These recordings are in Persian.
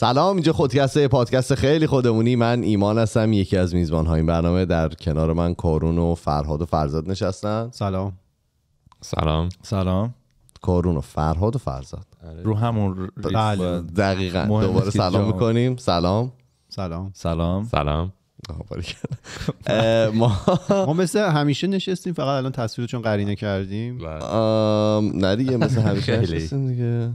سلام اینجا خودکست پادکست خیلی خودمونی من ایمان هستم یکی از میزبان های این برنامه در کنار من کارون و فرهاد و فرزاد نشستن سلام سلام سلام کارون و فرهاد و فرزاد آره. رو همون بله دقیقا دوباره سلام میکنیم سلام سلام سلام سلام ما ما مثل همیشه نشستیم فقط الان تصویر چون قرینه کردیم بله. نه دیگه مثل همیشه نشستیم دیگه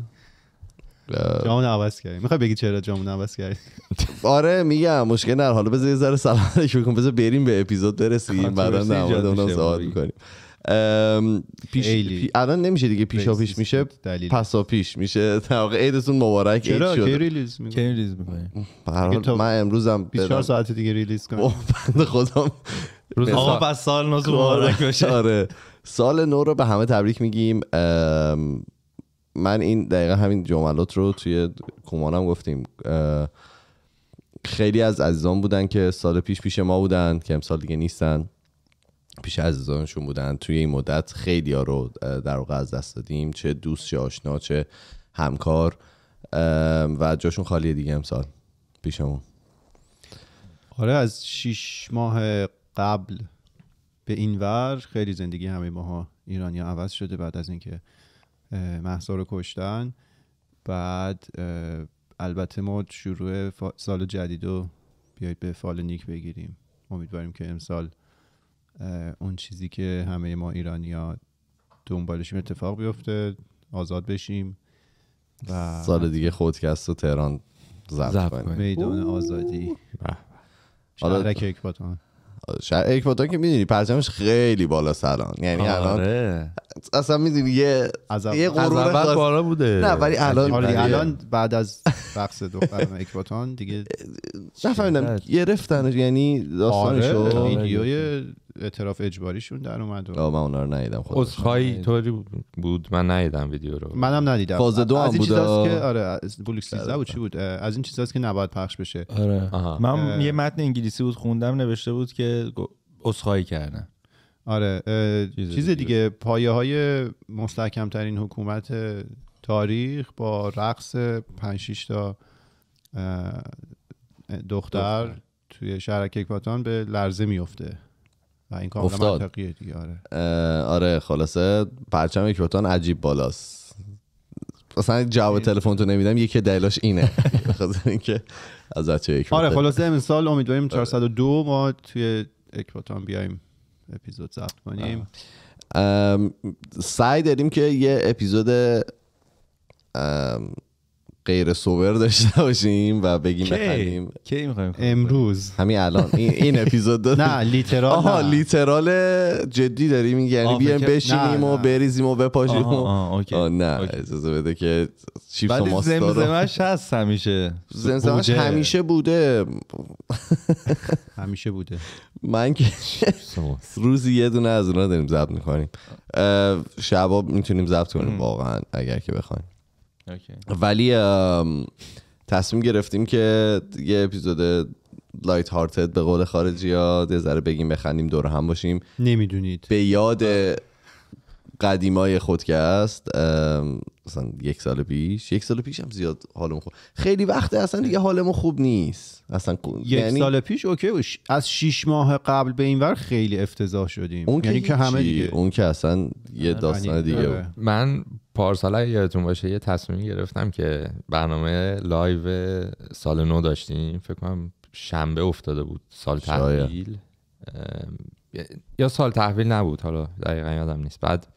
جامون عوض کردی میخوای بگی چرا جامون عوض کردی آره میگم مشکل نه حالا بذار یه ذره سلام علیکم بذار بریم به اپیزود برسیم بعدا نماد اونم سوال میکنیم پیش پی... الان نمیشه دیگه پیشا پیش میشه پسا پیش میشه در واقع عیدتون مبارک ریلیز شد کی ریلیز میکنی من هم 24 ساعت دیگه ریلیز کنم بنده خودم روز آقا پس سال نو مبارک آره. باشه آره سال نو رو به همه تبریک میگیم من این دقیقا همین جملات رو توی کمانم گفتیم خیلی از عزیزان بودن که سال پیش پیش ما بودن که امسال دیگه نیستن پیش عزیزانشون بودن توی این مدت خیلی ها رو در واقع از دست دادیم چه دوست چه آشنا چه همکار و جاشون خالی دیگه امسال پیشمون آره از شیش ماه قبل به این ور خیلی زندگی همه ماها ایرانی عوض شده بعد از اینکه محصا رو کشتن بعد البته ما شروع سال جدید رو بیاید به فال نیک بگیریم امیدواریم که امسال اون چیزی که همه ما ایرانی ها دنبالشیم اتفاق بیفته آزاد بشیم و سال دیگه خودکست و تهران ضبط کنیم میدان آزادی شهرک اکباتان شهر اکباتان که میدونی پرچمش خیلی بالا سران یعنی آره. الان اصلا میدونی یه از یه خاص بوده نه ولی الان الان بعد از بقص دو اکباتان دیگه نفهمیدم گرفتنش یعنی داستانشو آره. ویدیوی اعتراف اجباریشون در اومد و من اونا رو ندیدم عذرخواهی طوری بود من ندیدم ویدیو رو منم ندیدم فاز دو هم از این چیزاست که آره بلوک 13 بود چی بود از این چیزاست که نباید پخش بشه آره من یه متن انگلیسی بود خوندم نوشته بود که عذرخواهی کردن آره چیز, دیگه پایه های مستحکم حکومت تاریخ با رقص 5 6 تا دختر, توی شهر اکباتان به لرزه میفته این کاملا منطقیه دیگه آره آره خلاصه پرچم کروتان عجیب بالاست اصلا جواب تلفن تو نمیدم یکی دلاش اینه بخاطر اینکه از بچه آره خلاصه امسال امیدواریم 402 آره. ما توی اکباتان بیایم اپیزود ضبط کنیم سعی داریم که یه اپیزود غیر سوبر داشته باشیم و بگیم بخندیم کی میخوایم امروز همین الان این اپیزود نه لیترال آها لیترال جدی داریم یعنی بیایم بشینیم و بریزیم و بپاشیم اوکی نه اجازه بده که چیپس و زمزمش هست همیشه زمزمش همیشه بوده همیشه بوده من که روزی یه دونه از اونا داریم ضبط میکنیم شبا میتونیم ضبط کنیم واقعا اگر که بخوایم اوکی. ولی تصمیم گرفتیم که یه اپیزود لایت هارتد به قول خارجی ها یه ذره بگیم بخندیم دور هم باشیم نمیدونید به یاد قدیمای هست مثلا یک سال پیش یک سال پیش هم زیاد حالم خوب خیلی وقته اصلا دیگه حالم خوب نیست اصلا یک یعنی- سال پیش اوکی وش. از شیش ماه قبل به این ور خیلی افتضاح شدیم اون که یعنی همه دیگه. اون که اصلا یه آره، داستان یعنی- دیگه آره. بود. من پارسال یادتون باشه یه تصمیم گرفتم که برنامه لایو سال نو داشتیم فکر کنم شنبه افتاده بود سال تحویل یا سال تحویل نبود حالا دقیقا یادم نیست بعد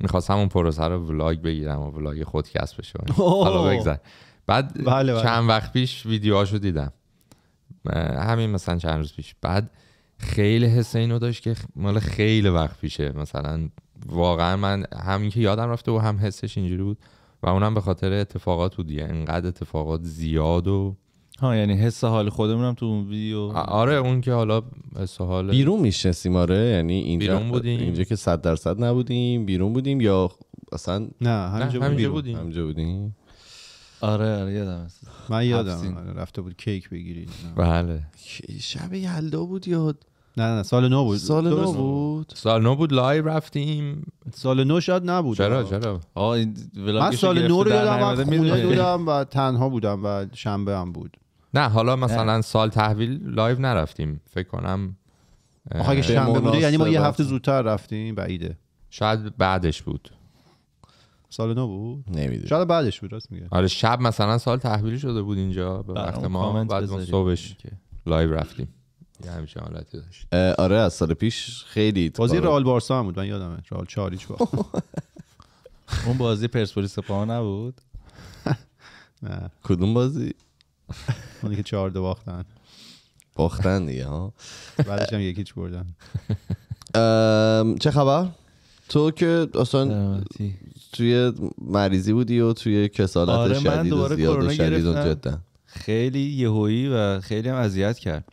میخواستم اون پروسه رو ولاگ بگیرم و ولاگ کسب بشه حالا بگذار بعد بله، بله. چند وقت پیش ویدیوهاشو دیدم همین مثلا چند روز پیش بعد خیلی حس اینو داشت که مال خیلی وقت پیشه مثلا واقعا من همین که یادم رفته و هم حسش اینجوری بود و اونم به خاطر اتفاقات بود دیگه یعنی انقدر اتفاقات زیاد و ها یعنی حس حال خودمونم تو اون ویدیو آره اون که حالا حس حال بیرون میشستیم آره یعنی اینجا بیرون بودیم اینجا که 100 درصد نبودیم بیرون بودیم یا اصلا نه همینجا بودیم همینجا بودیم, همجا بودیم. آره آره یادم هست من یادم آره، رفته بود کیک بگیرید بله شب یلدا بود یاد نه نه سال نو بود سال نو بود سال نو بود لایو رفتیم سال نو شاید نبود چرا چرا من سال نو رو یادم خونه بودم و تنها بودم و شنبه هم بود نه حالا مثلا سال تحویل لایو نرفتیم فکر کنم آخه اگه شنبه بوده یعنی ما یه هفته زودتر رفتیم بعیده شاید بعدش بود سال نو بود نمیدونم شاید بعدش بود راست میگه آره شب مثلا سال تحویلی شده بود اینجا به بله، وقت ما بعد ما صبحش لایو رفتیم یه همیشه حالتی داشت آره از سال پیش خیلی بازی رئال بارسا هم بود من یادمه رئال چاریچ بود اون بازی پرسپولیس پا نبود نه کدوم بازی اونی که چهار دو باختن باختن دیگه ها بعدش هم یکیچ بردن چه خبر تو که اصلا توی مریضی بودی و توی کسالت آره، شدید و زیاد و شدید خیلی یهویی و خیلی هم اذیت کرد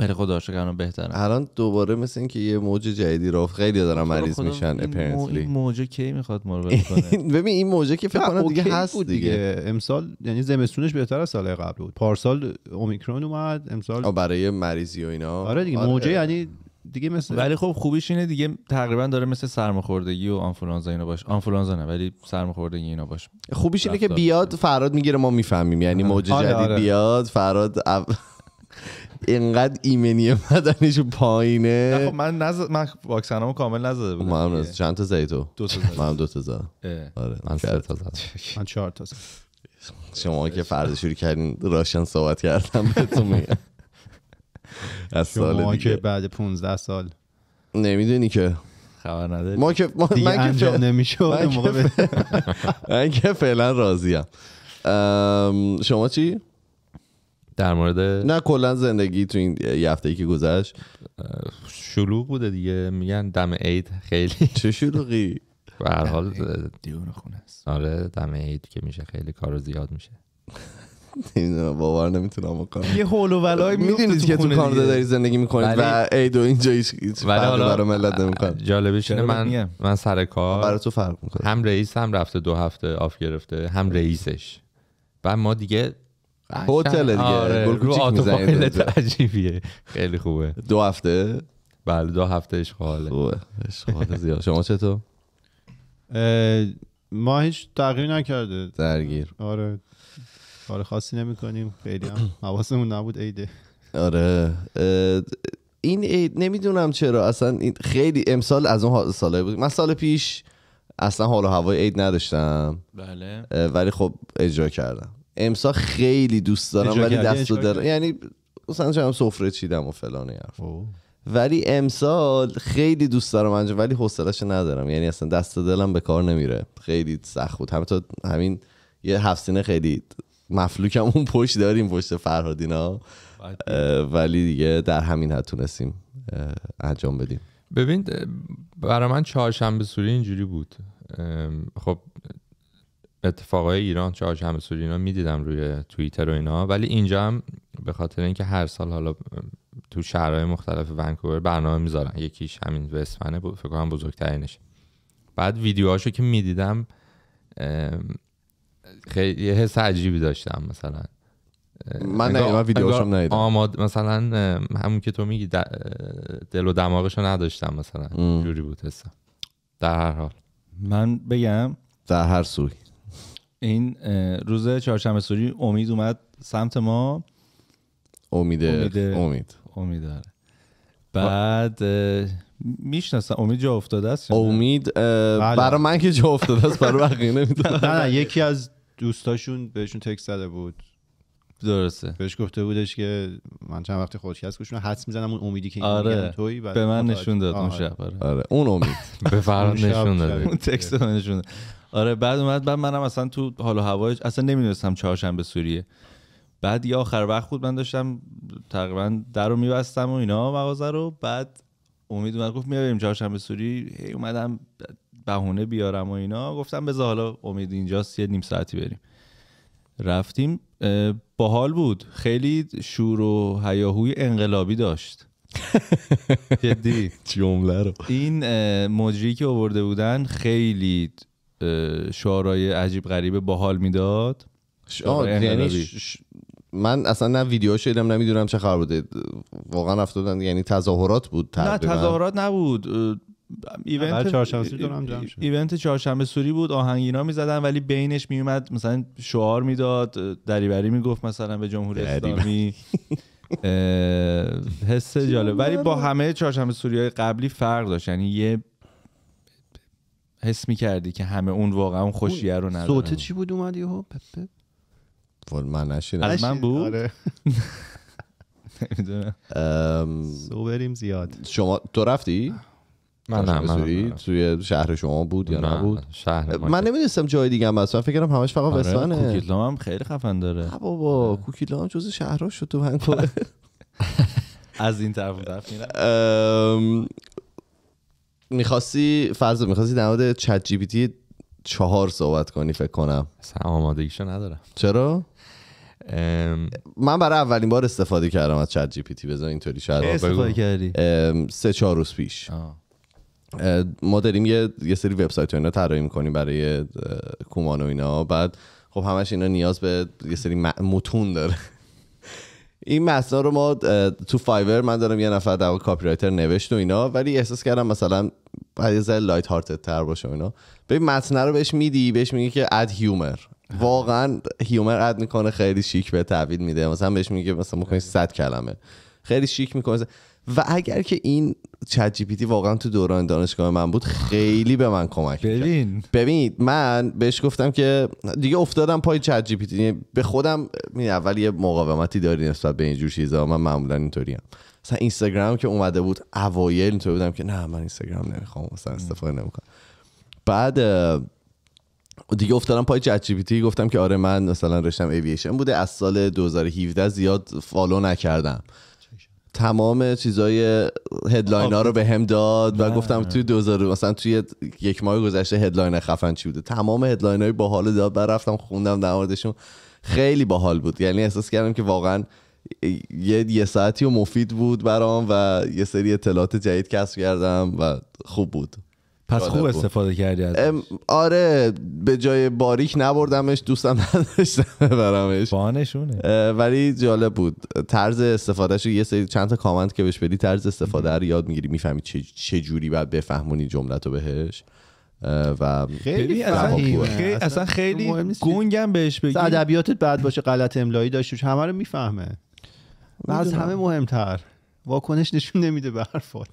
ولی خدا بهتره الان دوباره مثل اینکه یه موج جدیدی رو خیلی دارن مریض میشن این موج کی میخواد ما رو ببین ببین این موج که فکر کنم دیگه هست دیگه. دیگه. امسال یعنی زمستونش بهتر از سال قبل بود پارسال اومیکرون اومد امسال برای مریضی و اینا آره دیگه آره. موجه یعنی دیگه مثل ولی خب خوبیش اینه دیگه تقریبا داره مثل سرماخوردگی و آنفولانزا اینا باشه آنفولانزا نه ولی سرماخوردگی اینا باشه خوبیش اینه که بیاد فراد میگیره ما میفهمیم یعنی آره. موج آره، جدید بیاد فراد اینقدر ایمنی بدنش پایینه خب من نز... من واکسنامو کامل نزده بودم من هم چند تا زدی تو دو تا من دو تا زدم آره من سه تا زدم من چهار تا زدم شما که فرض شروع کردین راشن صحبت کردم بهتون میگم از سال که بعد 15 سال نمیدونی که خبر نداری ما که ما... من انجام نمیشه من که فعلا راضیم شما چی در مورد نه کلا زندگی تو این یه هفته ای که گذشت شلوغ بوده دیگه میگن دم عید خیلی چه شلوغی به هر حال دیون خونه است آره دم عید که میشه خیلی کارو زیاد میشه نمیدونم باور نمیتونم بکنم یه هول و ولای میدونید که تو کانادا داری زندگی میکنید و عید و اینجا هیچ فرقی برای ملت نمیکنه جالبش من من سر کار برای تو فرق میکنه هم رئیس هم رفته دو هفته آف گرفته هم رئیسش و ما دیگه هتل دیگه آره. آتوپایل عجیبیه خیلی خوبه دو هفته بله دو هفته اشغاله خوبه اشغال زیاد شما چطور ما هیچ تغییر نکرده درگیر آره کار خاصی نمی کنیم خیلی هم حواسمون نبود عیده آره این عید نمیدونم چرا اصلا خیلی امسال از اون ساله بود من سال پیش اصلا حال و هوای عید نداشتم بله ولی خب اجرا کردم امسا خیلی دوست دارم ولی دست یعنی مثلا سفره چیدم و فلان ولی امسال خیلی دوست دارم انجام ولی حوصله‌اش ندارم یعنی اصلا دست دلم به کار نمیره خیلی سخت بود همین یه هفتینه خیلی مفلوکم اون پشت داریم پشت فرهادینا ولی دیگه در همین حد تونستیم انجام بدیم ببین برای من چهارشنبه سوری اینجوری بود خب اتفاقای ایران چارج همه اینا میدیدم روی توییتر و اینا ولی اینجا هم به خاطر اینکه هر سال حالا تو شهرهای مختلف ونکوور برنامه میذارن یکیش همین بود فکر کنم بزرگترینش بعد ویدیوهاشو که میدیدم خیلی یه حس عجیبی داشتم مثلا من نه من مثلا همون که تو میگی دل و دماغشو نداشتم مثلا ام. جوری بود حسم در هر حال من بگم در هر سوی این روز چهارشنبه سوری امید اومد سمت ما امیده امید امید داره بعد میشناسم امید جا افتاده است امید بله. برای من که جا افتاده است برای بقیه نمیدونم نه نه یکی از دوستاشون بهشون تکست داده بود درسته بهش گفته بودش که من چند وقتی هست گوشون حدس میزنم اون امیدی که آره. توی آره. آره. آره، به من نشون داد اون شب آره. اون امید به فرد نشون داد اون تکست نشون داد آره بعد اومد بعد منم اصلا تو حال و هوای اصلا نمیدونستم چهارشنبه سوریه بعد یه آخر وقت بود من داشتم تقریبا در رو میبستم و اینا مغازه رو بعد امید اومد گفت میاریم چهارشنبه سوری هی اومدم بهونه بیارم و اینا گفتم بذار حالا امید اینجاست یه نیم ساعتی بریم رفتیم باحال بود خیلی شور و هیاهوی انقلابی داشت جدی جمله رو این مجری که آورده بودن خیلی شعارهای عجیب غریب باحال میداد یعنی من اصلا نه ویدیو شدم نمیدونم چه خبر بوده واقعا افتادن یعنی تظاهرات بود نه تظاهرات نبود ایونت چهارشنبه ایونت سوری بود آهنگینا میزدن ولی بینش میومد مثلا شعار میداد دریبری میگفت مثلا به جمهوری اسلامی حس جالب ولی با همه چهارشنبه سوری های قبلی فرق داشت یعنی یه حس میکردی که همه اون واقعا اون خوشیه رو نداره صوت چی بود اومد پپ من نشیدم من بود آره. سو بریم زیاد شما تو رفتی من نه توی شهر شما بود یا نبود شهر من نمیدونستم جای دیگه هم بس فکر کنم همش فقط بسوانه آره، کوکیلام هم خیلی خفن داره بابا آره. کوکیلام جز شهرها شد تو من از این طرف رفت میخواستی فرض میخواستی در مورد چت جی پی چهار صحبت کنی فکر کنم اصلا آمادگیشو ندارم چرا من برای اولین بار استفاده کردم از چت جی پی تی بذار اینطوری شاید استفاده کردی سه چهار روز پیش ما داریم یه, یه سری وبسایت اینا طراحی میکنیم برای کومان و اینا بعد خب همش اینا نیاز به یه سری متون داره این متن رو ما تو فایور من دارم یه نفر در کاپی رایتر نوشت و اینا ولی احساس کردم مثلا باید یه لایت هارتد تر باشه و اینا ببین متن رو بهش میدی بهش میگی که اد هیومر واقعا هیومر اد میکنه خیلی شیک به تعویض میده مثلا بهش میگه مثلا میکنی 100 کلمه خیلی شیک میکنه و اگر که این چت جی پی واقعا تو دوران دانشگاه من بود خیلی به من کمک ببین ببینید من بهش گفتم که دیگه افتادم پای چت جی پی تی به خودم یعنی اول یه مقاومتی داری نسبت به اینجور چیزا من معمولا اینطوری مثلا اینستاگرام که اومده بود اوایل اینطوری بودم که نه من اینستاگرام نمیخوام مثلا استفاده نمیکنم بعد دیگه افتادم پای چت جی پی گفتم که آره من مثلا رشتم اوییشن بوده از سال 2017 زیاد فالو نکردم تمام چیزای هدلاین ها رو به هم داد و بله. گفتم توی 2000 مثلا توی یک ماه گذشته هدلاین خفن چی بوده تمام هدلاین های باحال داد بر رفتم خوندم در موردشون خیلی باحال بود یعنی احساس کردم که واقعا یه یه ساعتی و مفید بود برام و یه سری اطلاعات جدید کسب کردم و خوب بود پس خوب استفاده کردی ازش آره به جای باریک نبردمش دوستم نداشتم ببرمش بانشونه ولی جالب بود طرز استفادهش یه سری چند تا کامنت که بهش بدی طرز استفاده رو یاد میگیری میفهمی چه جوری باید بفهمونی جملتو بهش و خیلی اصلا خیلی, اصلا خیلی گنگم بهش بگی ادبیاتت بعد باشه غلط املایی داشتش همه رو میفهمه و از همه مهمتر واکنش نشون نمیده به حرفات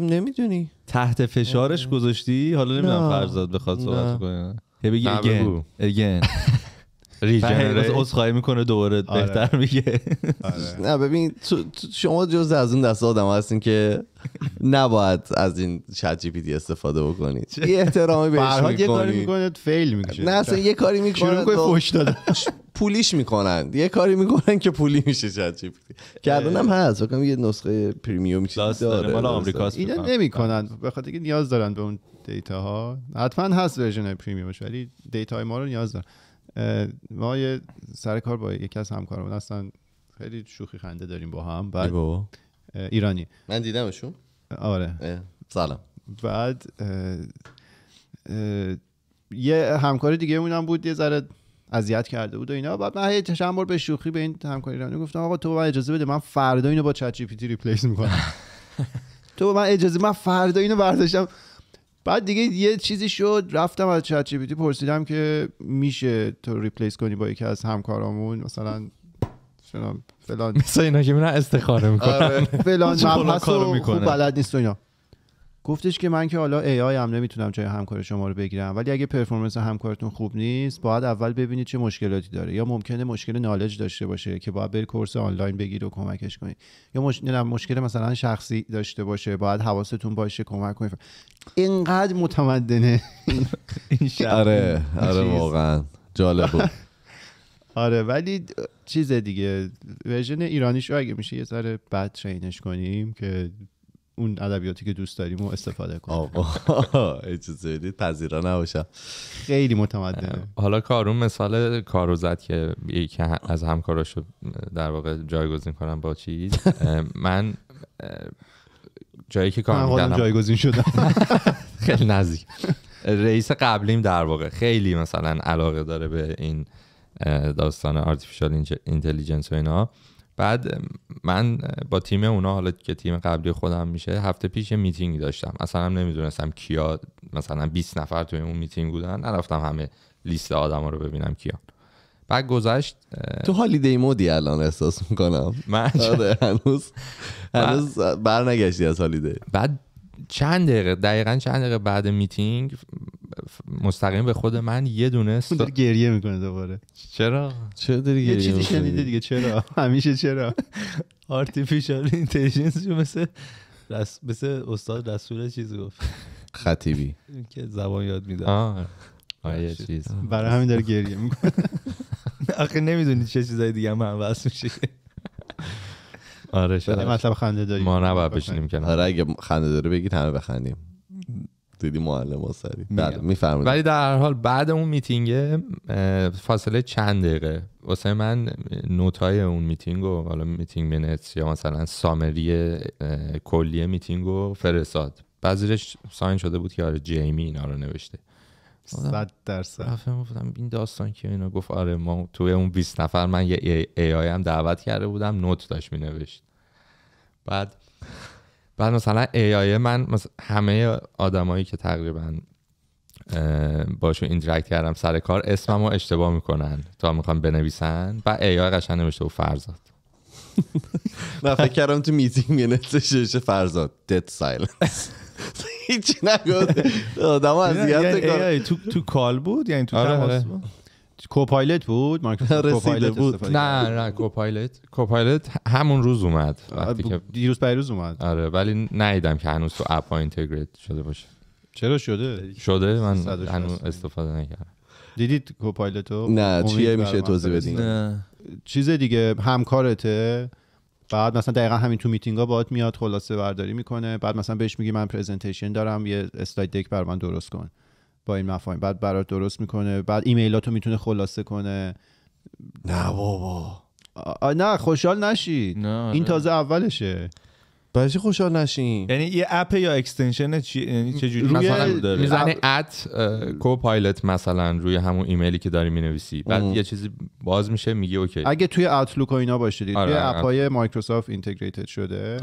نمیدونی تحت فشارش گذاشتی حالا نمیدونم فرزاد بخواد صحبت کنه بگی اگن ریجنریت عذرخواهی میکنه دوباره آره. بهتر میگه آره. نه ببین تو شما جز از اون دست آدم هستین که نباید از این چت جی پی دی استفاده بکنید یه احترامی بهش میکنید یه کاری میکنه فیل میشه نه اصلا یه کاری میکنه خب. فوش دادن پولیش میکنن یه کاری میکنن که پولی میشه چت جی پی که الانم هست فکر یه نسخه پریمیوم چیزی داره مال آمریکاست اینا نمیکنن به اینکه نیاز دارن به اون دیتا ها حتما هست ورژن پریمیومش ولی دیتا های ما رو نیاز دارن ما یه سر کار با یکی از همکارمون هستن خیلی شوخی خنده داریم با هم بعد ایرانی من دیدمشون آره سلام بعد یه همکار دیگه هم بود یه ذره اذیت کرده بود و اینا بعد من یه چند به شوخی به این همکار ایرانی گفتم آقا تو من اجازه بده من فردا اینو با چت جی پی تی ریپلیس میکنم تو من اجازه من فردا اینو برداشتم بعد دیگه یه چیزی شد رفتم از چت جی پرسیدم که میشه تو ریپلیس کنی با یکی از همکارامون مثلا فلان فلان اینا که میرن استخاره میکنن آره، فلان مبحث رو خوب بلد نیست اینا گفتش که من که حالا ای آی هم نمیتونم جای همکار شما رو بگیرم ولی اگه پرفورمنس همکارتون خوب نیست باید اول ببینید چه مشکلاتی داره یا ممکنه مشکل نالج داشته باشه که باید بری کورس آنلاین بگیر و کمکش کنید یا مش... مشکل مثلا شخصی داشته باشه باید حواستون باشه کمک کنید اینقدر متمدنه این آره آره واقعا جالب آره ولی چیز دیگه ورژن ایرانیش رو اگه میشه یه ذره بد ترینش کنیم که اون ادبیاتی که دوست داریم و استفاده کنیم آقا اجازه بدید پذیرا نباشم خیلی متمدنه حالا کارون مثال کارو زد که یکی از همکاراشو در واقع جایگزین کنم با چیز من جایی که کار میکردم جایگزین شدم خیلی نزدیک رئیس قبلیم در واقع خیلی مثلا علاقه داره به این داستان ارتفیشال اینتلیجنس و اینا بعد من با تیم اونا حالا که تیم قبلی خودم میشه هفته پیش یه میتینگی داشتم اصلا نمیدونستم کیا مثلا 20 نفر توی اون میتینگ بودن نرفتم همه لیست آدم رو ببینم کیا بعد گذشت تو هالیدی مودی الان احساس میکنم من آره، هنوز هنوز بر نگشتی از هالیدی بعد چند دقیقه دقیقا چند دقیقه بعد میتینگ مستقیم به خود من یه دونه خب، ستا... گریه میکنه دوباره چرا چرا داری گریه یه چیزی شنیده دیگه چرا همیشه چرا آرتیفیشال اینتلیجنس مثل مثل استاد رسول چیز گفت خطیبی که زبان یاد میده آه چیز برای همین داره گریه میکنه آخه نمیدونی چه چیزای دیگه من وصل میشه آره شاید مطلب خنده داری ما نباید بشینیم کنار آره اگه خنده داره بگید همه بخندیم دیدی معلم بله میفرمایید ولی در هر حال بعد اون میتینگ فاصله چند دقیقه واسه من های اون میتینگ و حالا میتینگ منتس یا مثلا سامری کلیه میتینگ و فرستاد بعضیش ساین شده بود که آره جیمی اینا رو نوشته صد درصد این داستان که اینا گفت آره ما توی اون 20 نفر من یه ای, هم دعوت کرده بودم نوت داشت مینوشت بعد بعد مثلا ای آی من مثلا همه آدمایی که تقریبا باشون اینترکت کردم سر کار اسممو اشتباه میکنن تا میخوان بنویسن و ای آی قشن نوشته و فرزاد من فکر کردم تو میتینگ مینتش فرزاد دد سایلنس هیچی نگفت آدم یعنی تو تو کال بود یعنی تو آره، تماس آره. بود کوپایلت بود رسیده بود نه نه کوپایلت کوپایلت همون روز اومد دیروز که روز اومد آره ولی نیدم که هنوز تو اپ اینتگریت شده باشه چرا شده شده من هنوز استفاده نکردم دیدید کوپایلتو؟ رو نه چیه میشه توضیح بدین چیز دیگه همکارته بعد مثلا دقیقا همین تو میتینگ ها میاد خلاصه برداری میکنه بعد مثلا بهش میگی من پرزنتیشن دارم یه اسلاید دک بر من درست کن با این مفاهیم بعد برات درست میکنه بعد ایمیلاتو میتونه خلاصه کنه نه بابا نه خوشحال نشید نه. این آره. تازه اولشه برای خوشحال نشین یعنی یه اپ یا اکستنشن چی یعنی چه جوری مثلا کو پایلت uh, مثلا روی همون ایمیلی که داری مینویسی بعد یه چیزی باز میشه میگه اوکی اگه توی اوتلوک و اینا باشه آره توی اپای مایکروسافت اینتگریتد شده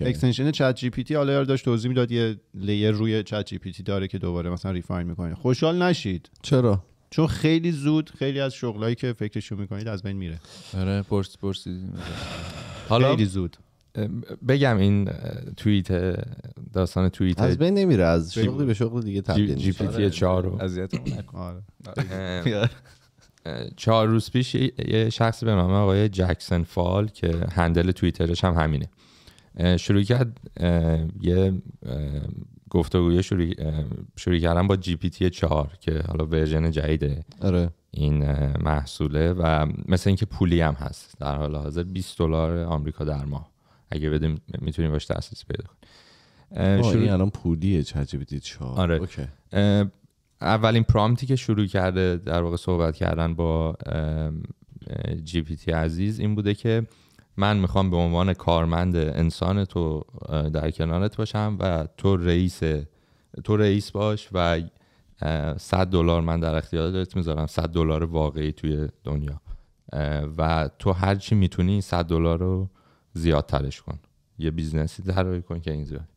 اکستنشن چت جی پی تی حالا داشت توضیح میداد یه لیر روی چت جی پی تی داره که دوباره مثلا ریفاین میکنه خوشحال نشید چرا چون خیلی زود خیلی از شغلایی که فکرشو میکنید از بین میره آره پرس حالا خیلی زود بگم این توییت داستان توییت از بین نمیره از به شغل دیگه تبدیل جی پی تی 4 آره. آره. چهار روز پیش یه شخصی به نام آقای جکسن فال که هندل توییترش هم همینه شروع کرد یه گفتگوی شروع شروع کردن با جی پی تی 4 که حالا ورژن جدیده اره. این محصوله و مثل اینکه پولی هم هست در حال حاضر 20 دلار آمریکا در ماه اگه بده میتونیم باش تاسیس پیدا کنیم شروع الان پولیه چت آره اولین پرامپتی که شروع کرده در واقع صحبت کردن با جی پی تی عزیز این بوده که من میخوام به عنوان کارمند انسان تو در کنارت باشم و تو رئیس تو رئیس باش و 100 دلار من در اختیارت میذارم 100 دلار واقعی توی دنیا و تو هر چی میتونی 100 دلار رو زیادترش کن یه بیزنسی روی کن که این زیاد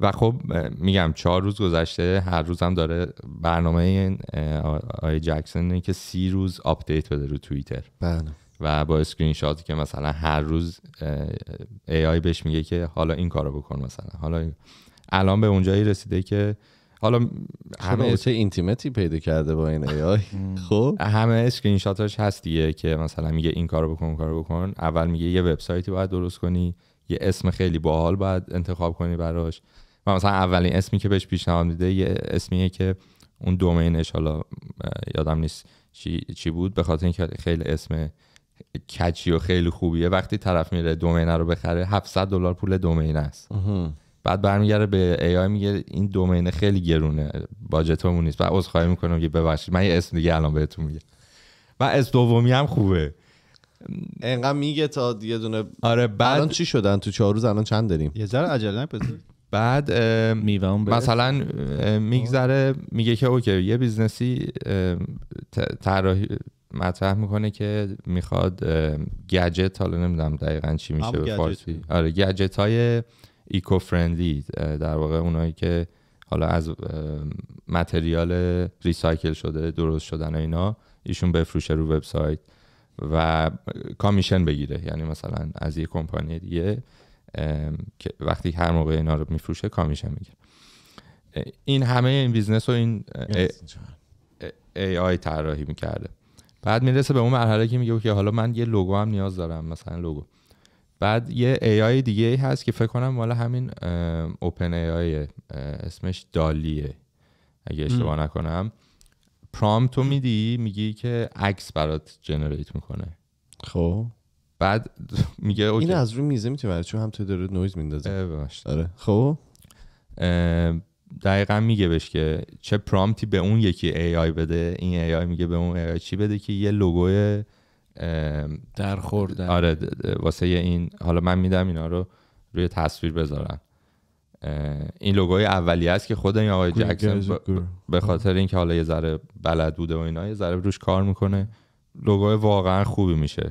و خب میگم چهار روز گذشته هر روزم داره برنامه آقای جکسون که سی روز آپدیت بده رو توییتر بله و با اسکرین شاتی که مثلا هر روز ای آی بهش میگه که حالا این کارو بکن مثلا حالا الان به اونجایی رسیده که حالا همه چه اینتیمتی پیدا کرده با این ای خب همه اسکرین شاتاش هست دیگه که مثلا میگه این کارو بکن کارو بکن اول میگه یه وبسایتی باید درست کنی یه اسم خیلی باحال باید انتخاب کنی براش و مثلا اولین اسمی که بهش پیشنهاد میده یه اسمیه که اون دومینش حالا یادم نیست چی, چی بود به خاطر اینکه خیلی اسم کچی و خیلی خوبیه وقتی طرف میره دومینه رو بخره 700 دلار پول دومین است بعد برمیگره به ای آی میگه این دومینه خیلی گرونه باجتمون نیست بعد عذرخواهی میکنم یه ببخشید من یه اسم دیگه الان بهتون میگه و اسم دومی هم خوبه انقدر میگه تا یه دونه آره بعد الان چی شدن تو چهار روز الان چند داریم یه ذره عجله نپذیر بعد مثلا میگذره میگه که اوکی یه بیزنسی طراحی مطرح میکنه که میخواد گجت حالا نمیدونم دقیقا چی میشه به فارسی آره گجت های ایکو فرندلی در واقع اونایی که حالا از متریال ریسایکل شده درست شدن اینا ایشون بفروشه رو وبسایت و کامیشن بگیره یعنی مثلا از یه کمپانی دیگه که وقتی هر موقع اینا رو میفروشه کامیشن میگیره این همه این بیزنس رو این ای آی طراحی میکرده بعد میرسه به اون مرحله که میگه که حالا من یه لوگو هم نیاز دارم مثلا لوگو بعد یه AI دیگه ای هست که فکر کنم مال همین اوپن آی اسمش دالیه اگه اشتباه نکنم تو میدی میگی که عکس برات جنریت میکنه خب بعد میگه اوکی. این از روی میزه میتونه چون هم تو داره نویز میندازه آره خب دقیقا میگه بهش که چه پرامپتی به اون یکی AI بده این AI میگه به اون آی چی بده که یه لوگوی در خوردن آره واسه این حالا من میدم اینا رو روی تصویر بذارم این لوگوی اولیه است که خود این آقای جکسن به خاطر اینکه حالا یه ذره بلد بوده و اینا یه ذره روش کار میکنه لوگوی واقعا خوبی میشه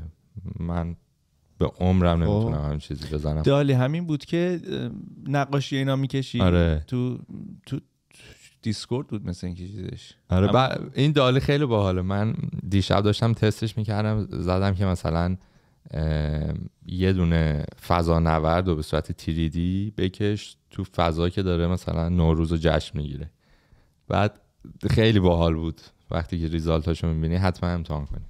من به عمرم خب. نمیتونم همین چیزی بزنم دالی همین بود که نقاشی اینا میکشی آره. تو تو دیسکورد بود مثل اینکه چیزش آره با... این دالی خیلی باحاله من دیشب داشتم تستش میکردم زدم که مثلا یه دونه فضا نورد و به صورت تیریدی بکش تو فضا که داره مثلا نوروز و جشن میگیره بعد خیلی باحال بود وقتی که ریزالت هاشو میبینی حتما امتحان کنی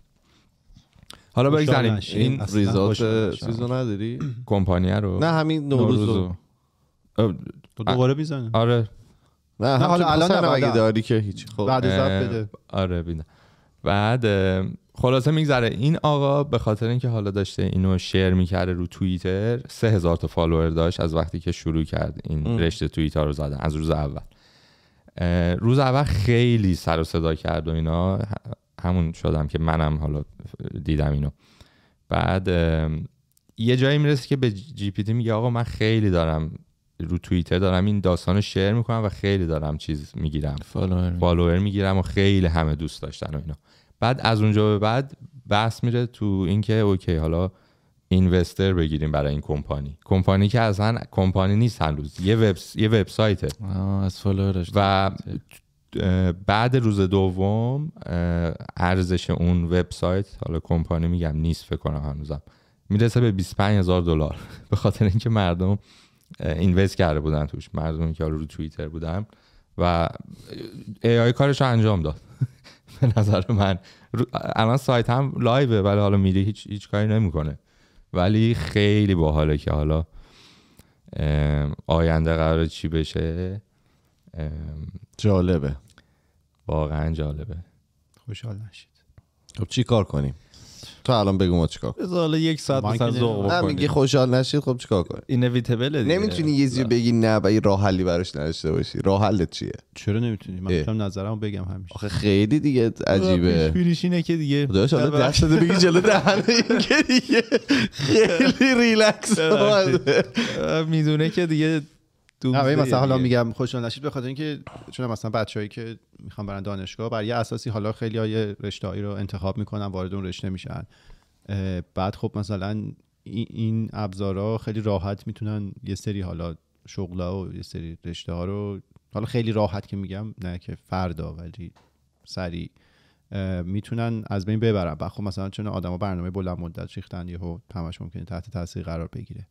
حالا بگذاریم این ریزالت چیزو نداری؟ کمپانیه رو نه همین نوروز رو تو دوباره بیزنیم آره نه حالا الان اگه داری که هیچ خب بعد بده آره بینا. بعد خلاصه میگذره این آقا به خاطر اینکه حالا داشته اینو شیر میکرده رو توییتر سه هزار تا فالوور داشت از وقتی که شروع کرد این ام. رشته توییتر رو زدن از روز اول روز اول خیلی سر و صدا کرد و اینا همون شدم که منم حالا دیدم اینو بعد یه جایی میرسه که به جی پی تی میگه آقا من خیلی دارم رو توییتر دارم این داستان رو شیر میکنم و خیلی دارم چیز میگیرم فالوور, میگیرم و خیلی همه دوست داشتن و اینا بعد از اونجا به بعد بحث میره تو اینکه اوکی حالا اینوستر بگیریم برای این کمپانی کمپانی که اصلا کمپانی نیست هنوز یه وبسایت یه وبسایته از و بعد روز دوم ارزش اون وبسایت حالا کمپانی میگم نیست فکر کنم هنوزم میرسه به 25 هزار دلار به خاطر اینکه مردم اینوست کرده بودن توش مردمی که رو توییتر بودن و ای آی کارش رو انجام داد به نظر من الان سایت هم لایوه ولی حالا میری هیچ, هیچ کاری نمیکنه ولی خیلی باحاله که حالا آینده قرار چی بشه جالبه واقعا جالبه خوشحال نشید خب چی کار کنیم تو الان بگو ما چیکار کنیم حالا یک ساعت مثلا ذوق بکنیم میگی خوشحال نشید خب چیکار کنیم اینویتیبل دیگه نمیتونی یه چیزی بگی نه و راه حلی براش نداشته باشی راه حلت چیه چرا نمیتونی من میتونم نظرمو بگم همیشه آخه خیلی دیگه عجیبه پیش اینه که دیگه خداش حالا دست بده بگی جلو دهن این که دیگه خیلی ریلکس میدونه که دیگه نه مثلا حالا میگم خوشحال نشید به خاطر اینکه چون مثلا بچه‌ای که میخوان برن دانشگاه بر یه اساسی حالا خیلی های هایی رو انتخاب میکنن وارد اون رشته میشن بعد خب مثلا این ابزارها خیلی راحت میتونن یه سری حالا شغلا و یه سری رشته ها رو حالا خیلی راحت که میگم نه که فردا ولی سریع میتونن از بین ببرن و خب مثلا چون آدما برنامه بلند مدت ریختن یهو همش ممکنه تحت تاثیر قرار بگیره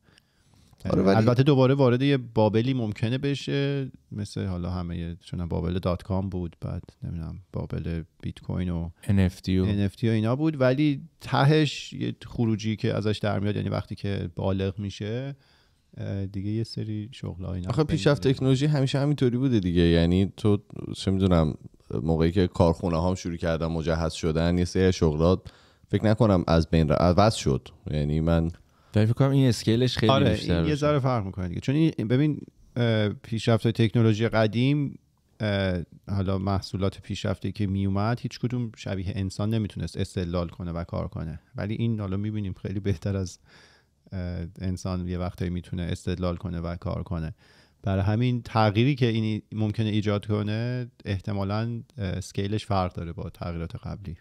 آره، آره، البته دوباره وارد یه بابلی ممکنه بشه مثل حالا همه چون بابل دات کام بود بعد نمیدونم بابل بیت کوین و NFT و NFT و اینا بود ولی تهش یه خروجی که ازش در میاد یعنی وقتی که بالغ میشه دیگه یه سری شغل اینا آخه پیشرفت تکنولوژی همیشه همینطوری بوده دیگه یعنی تو چه میدونم موقعی که کارخونه هم شروع کردن مجهز شدن یه سری شغلات فکر نکنم از بین رفت شد یعنی من ولی فکر این اسکیلش خیلی آره، بیشتر این یه ذره فرق میکنه دیگه چون این ببین پیشرفت تکنولوژی قدیم حالا محصولات پیشرفته که میومد هیچ کدوم شبیه انسان نمیتونست استدلال کنه و کار کنه ولی این حالا میبینیم خیلی بهتر از انسان یه وقتی میتونه استدلال کنه و کار کنه برای همین تغییری که این ممکنه ایجاد کنه احتمالا سکیلش فرق داره با تغییرات قبلی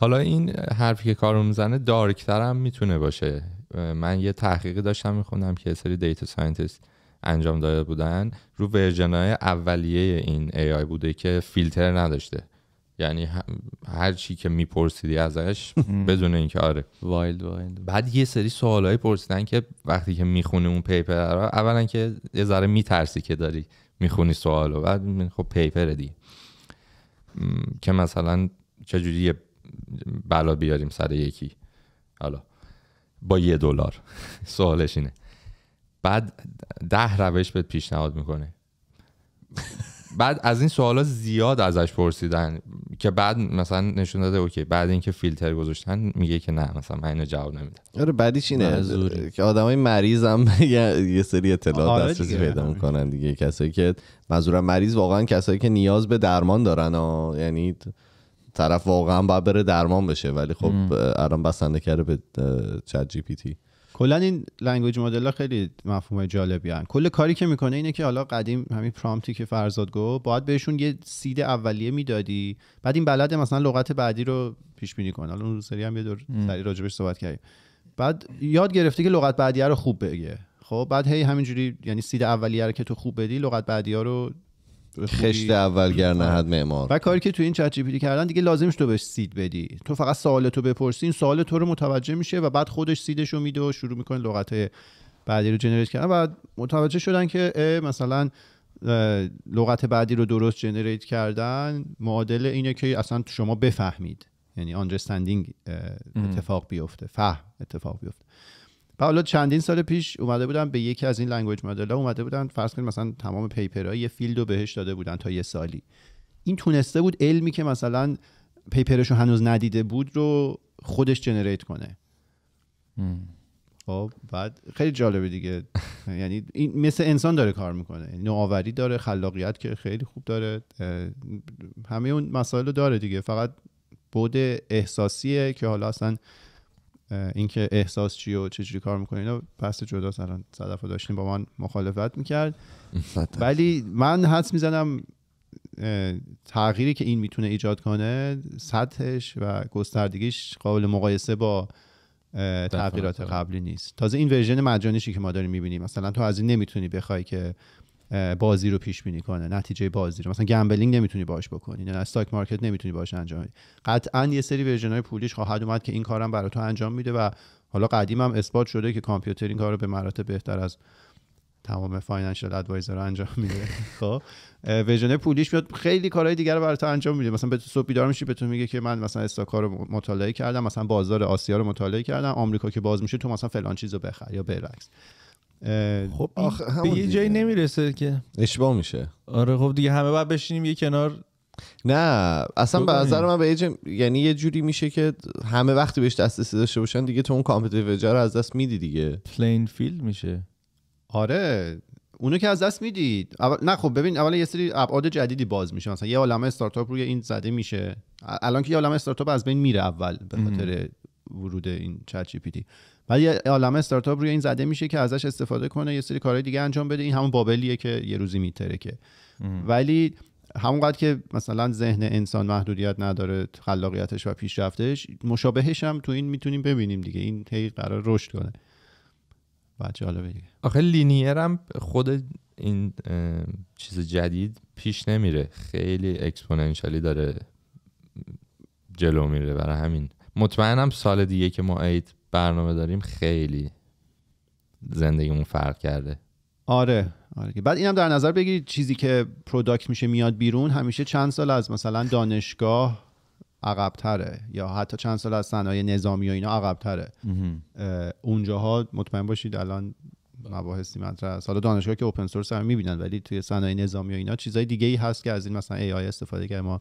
حالا این حرفی که کارو میزنه دارکتر هم میتونه باشه من یه تحقیقی داشتم میخوندم که سری دیتا ساینتیست انجام داده بودن رو ورژن های اولیه این آی بوده که فیلتر نداشته یعنی هر چی که میپرسیدی ازش بدون اینکه آره وایلد وایلد بعد یه سری سوالایی پرسیدن که وقتی که میخونی اون پیپر رو اولا که یه ذره میترسی که داری میخونی سوالو بعد خب پیپر دی. که مثلا چجوری یه بلا بیاریم سر یکی حالا با یه دلار سوالش اینه بعد ده روش بهت پیشنهاد میکنه بعد از این سوالات زیاد ازش پرسیدن که بعد مثلا نشون داده اوکی بعد اینکه فیلتر گذاشتن میگه که نه مثلا من اینو جواب نمیدم آره بعدیش اینه که آدمای مریض هم یه سری اطلاعات آره دسترسی پیدا میکنن دیگه کسایی که منظورم مریض واقعا کسایی که نیاز به درمان دارن و یعنی طرف واقعا باید بره درمان بشه ولی خب الان بسنده کرده به چت جی پی تی کلا این لنگویج مدل ها خیلی مفهوم جالبی هن. کل کاری که میکنه اینه که حالا قدیم همین پرامپتی که فرزاد گفت باید بهشون یه سید اولیه میدادی بعد این بلد مثلا لغت بعدی رو پیش بینی کنه حالا اون سری هم یه دور سری راجبش صحبت کردیم بعد یاد گرفتی که لغت بعدی رو خوب بگه خب بعد هی همینجوری یعنی سید اولیه رو که تو خوب بدی لغت بعدی ها رو خشت اول نهد معمار و کاری که تو این چت جی کردن دیگه لازمش تو بهش سید بدی تو فقط سوال تو بپرسی این سوال تو رو متوجه میشه و بعد خودش سیدش رو میده و شروع میکنه لغت بعدی رو جنریت کردن و متوجه شدن که مثلا لغت بعدی رو درست جنریت کردن معادل اینه که اصلا شما بفهمید یعنی understanding اتفاق بیفته فهم اتفاق بیفته و حالا چندین سال پیش اومده بودن به یکی از این لنگویج مدل اومده بودن فرض کنید مثلا تمام پیپرهای یه فیلد رو بهش داده بودن تا یه سالی این تونسته بود علمی که مثلا پیپرش رو هنوز ندیده بود رو خودش جنریت کنه خب بعد خیلی جالبه دیگه یعنی این مثل انسان داره کار میکنه نوآوری داره خلاقیت که خیلی خوب داره همه اون مسائل رو داره دیگه فقط بود احساسیه که حالا اصلا اینکه احساس چی و چه کار میکنه اینا بحث جدا الان صدف داشتیم با من مخالفت میکرد ولی من حدس میزنم تغییری که این میتونه ایجاد کنه سطحش و گستردگیش قابل مقایسه با تغییرات قبلی نیست تازه این ورژن مجانیشی که ما داریم میبینیم مثلا تو از این نمیتونی بخوای که بازی رو پیش بینی کنه نتیجه بازی رو مثلا گمبلینگ نمیتونی باش بکنی نه استاک مارکت نمیتونی باش انجام بدی قطعا یه سری ورژن های پولیش خواهد اومد که این کارم برای تو انجام میده و حالا قدیم هم اثبات شده که کامپیوتر این کار رو به مراتب بهتر از تمام فاینانشال ادوایزر انجام میده خب ورژن پولیش میاد خیلی کارهای دیگر رو برای انجام میده مثلا به صبح بیدار میشی به تو میگه که من مثلا استاک رو مطالعه کردم مثلا بازار آسیا رو مطالعه کردم آمریکا که باز میشه تو مثلا فلان چیز رو یا برعکس خب به یه جایی نمیرسه که اشتباه میشه آره خب دیگه همه باید بشینیم یه کنار نه اصلا به نظر من به یعنی یه جوری میشه که همه وقتی بهش دسترسی داشته باشن دیگه تو اون کامپیتیتیو رو از دست میدی دیگه پلین فیلد میشه آره اونو که از دست میدید اول... نه خب ببین اول یه سری ابعاد جدیدی باز میشه مثلا یه عالمه استارتاپ روی این زده میشه الان که یه عالمه استارتاپ از بین میره اول به خاطر ورود این چت جی ولی یه عالم استارتاپ روی این زده میشه که ازش استفاده کنه یه سری کارهای دیگه انجام بده این همون بابلیه که یه روزی میترکه ولی همونقدر که مثلا ذهن انسان محدودیت نداره خلاقیتش و پیشرفتش مشابهش هم تو این میتونیم ببینیم دیگه این هی قرار رشد کنه بعد جالبه دیگه آخه لینیر هم خود این چیز جدید پیش نمیره خیلی اکسپوننشالی داره جلو میره برای همین مطمئنم سال دیگه که ما اید برنامه داریم خیلی زندگیمون فرق کرده آره آره بعد اینم در نظر بگیرید چیزی که پروداکت میشه میاد بیرون همیشه چند سال از مثلا دانشگاه عقبتره یا حتی چند سال از صنایع نظامی و اینا عقبتره اونجاها مطمئن باشید الان مباحثی مطرح است حالا دانشگاه که اوپن سورس هم میبینن ولی توی صنایع نظامی و اینا چیزای دیگه ای هست که از این مثلا ای استفاده کرد ما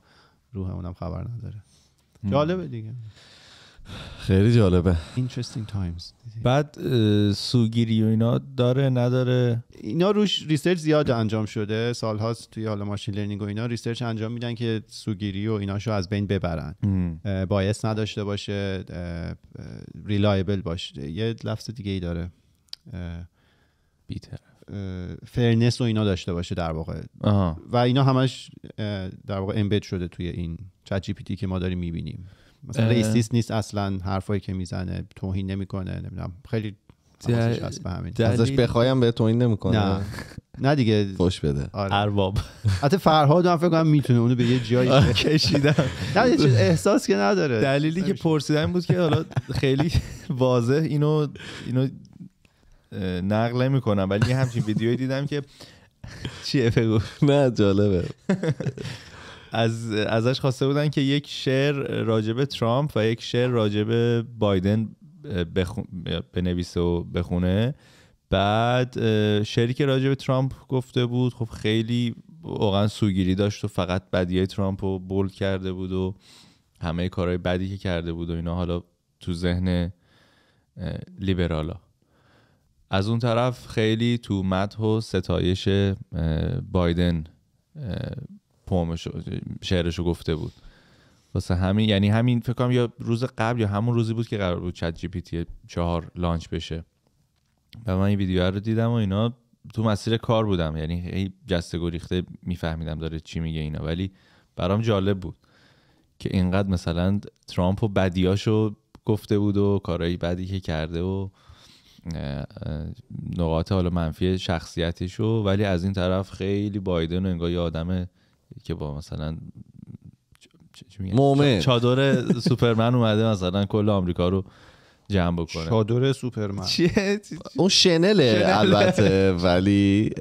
روحمون هم خبر نداره جالبه دیگه خیلی جالبه interesting times بعد سوگیری و اینا داره نداره اینا روش ریسرچ زیاد انجام شده سالهاست توی حالا ماشین لرنینگ و اینا ریسرچ انجام میدن که سوگیری و ایناشو از بین ببرن باعث نداشته باشه ریلایبل باشه یه لفظ دیگه ای داره بیتر فرنس و اینا داشته باشه در واقع و اینا همش در واقع امبد شده توی این چت جی پی تی که ما داریم میبینیم مثلا ریسیس نیست اصلا حرفایی که میزنه توهین نمیکنه نمیدونم خیلی دل... هست به همین دلیل... ازش بخوایم به توهین نمیکنه نه نه دیگه فوش بده آره. ارباب حتی فرهاد هم فکر کنم میتونه اونو به یه جایی کشیدم نه احساس که نداره دلیلی که پرسیدم بود که حالا خیلی واضح اینو اینو نقل نمیکنم ولی همچین ویدیوی دیدم که چیه فکر نه جالبه از ازش خواسته بودن که یک شعر راجب ترامپ و یک شعر راجب بایدن بنویسه و بخونه بعد شعری که راجب ترامپ گفته بود خب خیلی واقعا سوگیری داشت و فقط بدیه ترامپ رو بولد کرده بود و همه کارهای بدی که کرده بود و اینا حالا تو ذهن لیبرالا از اون طرف خیلی تو مدح و ستایش بایدن پومشو شعرشو گفته بود واسه همین یعنی همین فکر کنم یا روز قبل یا همون روزی بود که قرار بود چت جی پی تی چهار لانچ بشه و من این ویدیو رو دیدم و اینا تو مسیر کار بودم یعنی هی جسته گریخته میفهمیدم داره چی میگه اینا ولی برام جالب بود که اینقدر مثلا ترامپ و بدیاشو گفته بود و کارهای بدی که کرده و نقاط حالا منفی شخصیتشو ولی از این طرف خیلی بایدن و انگار یه که با مثلا مومن چادر سوپرمن اومده مثلا کل آمریکا رو جمع بکنه چادر سوپرمن اون شنله البته ولی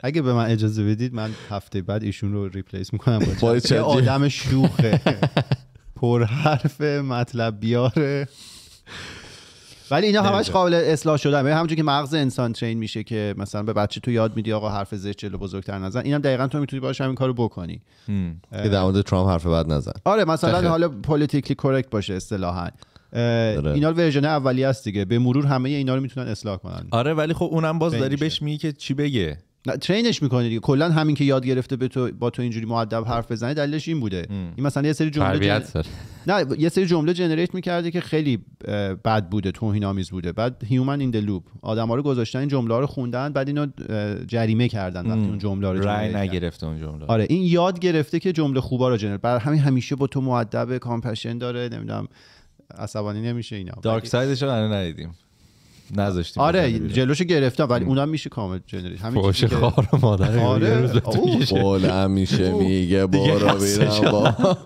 اگه به من اجازه بدید من هفته بعد ایشون رو ریپلیس میکنم با چه آدم شوخه پر حرف مطلب بیاره ولی اینا همش قابل اصلاح شدن همونجور که مغز انسان ترین میشه که مثلا به بچه تو یاد میدی آقا حرف زشت چلو بزرگتر نزن اینم دقیقا تو میتونی باش همین کارو بکنی که در مورد ترامپ حرف بد نزن آره مثلا حالا پولیتیکلی کرکت باشه اصطلاحا آره. اینا ورژن اولی است دیگه به مرور همه اینا رو میتونن اصلاح کنن آره ولی خب اونم باز داری بهش میگی که چی بگه نه ترینش میکنه دیگه کلا همین که یاد گرفته به تو با تو اینجوری مؤدب حرف بزنه دلیلش این بوده این مثلا یه سری جمله نه یه سری جمله جنریت میکرده که خیلی بد بوده توهین آمیز بوده بعد هیومن این لوپ آدما رو گذاشتن این جمله رو خوندن بعد اینو جریمه کردن وقتی اون جمله رو رای نگرفته اون جمله آره این یاد گرفته که جمله خوبا رو جنریت بر همین همیشه با تو مؤدب کامپشن داره نمیدونم عصبانی نمیشه اینا دارک سایدش رو ندیدیم نذاشتیم آره جلوشو گرفتم ولی اونم میشه کامل جنریت همین که خار مادر آره اول میشه میگه برو بیرم با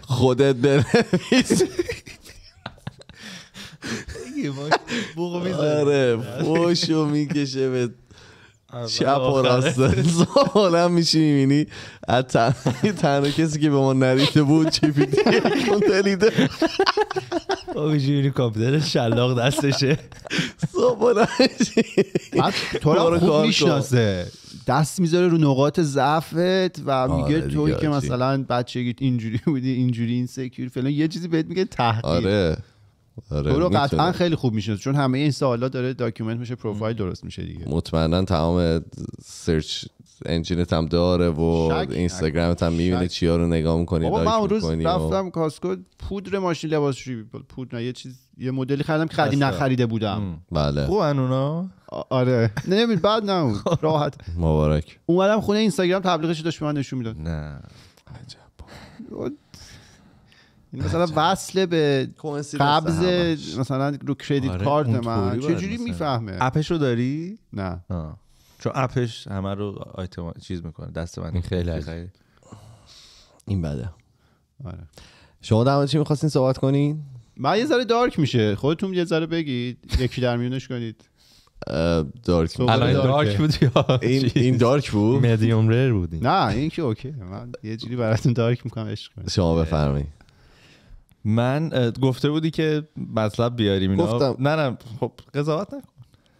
خودت بنویس بوغو آره، میزنه فوشو میکشه به آره، چپ و راست اونم میشی میبینی از تنها کسی که به ما نریده بود چی پیتی کنتلیده آبی کامپیوتر شلاق دستشه صبح تو رو خوب میشناسه دست میذاره رو نقاط ضعفت و آره میگه توی که مثلا بچه اینجوری بودی اینجوری این سکیور فلان یه چیزی بهت میگه تهدید. آره آره رو قطعا خیلی خوب میشه چون همه این سوالات داره داکیومنت میشه پروفایل درست میشه دیگه مطمئنا تمام سرچ انجینت هم داره و اینستاگرام هم میبینه چیا رو نگاه میکنی بابا من روز رفتم و... کاسکو پودر ماشین لباسشویی پودر یه چیز یه مدلی خریدم که خیلی بله. نخریده بودم بله خوب انونا آره نمید بعد نه راحت مبارک اومدم خونه اینستاگرام تبلیغش داشت به من نشون میداد نه یعنی مثلا وصل به قبض مثلا رو کردیت آره، کارت من چجوری میفهمه اپش رو داری نه چون اپش همه رو آیتما چیز میکنه دست من این خیلی خیلی این بده آره. شما در چی میخواستین صحبت کنین من یه ذره دارک میشه خودتون یه ذره بگید یکی در میونش کنید دارک الان دارک بود این, این دارک بود مدیوم رر بود نه این که اوکی من یه جوری براتون دارک میکنم عشق شما بفرمایید من گفته بودی که مطلب بیاریم اینا گفتم. نه نه خب قضاوت نکن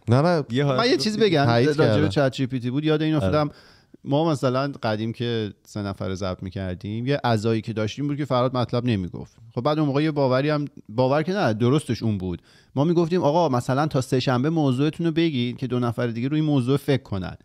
نه نه من یه چیز بگم راجع به چت جی پی تی بود یاد این افتادم آره. ما مثلا قدیم که سه نفر ضبط میکردیم یه اعضایی که داشتیم بود که فراد مطلب نمیگفت خب بعد اون یه باوری هم باور که نه درستش اون بود ما میگفتیم آقا مثلا تا سه شنبه موضوعتون رو بگید که دو نفر دیگه روی موضوع فکر کنن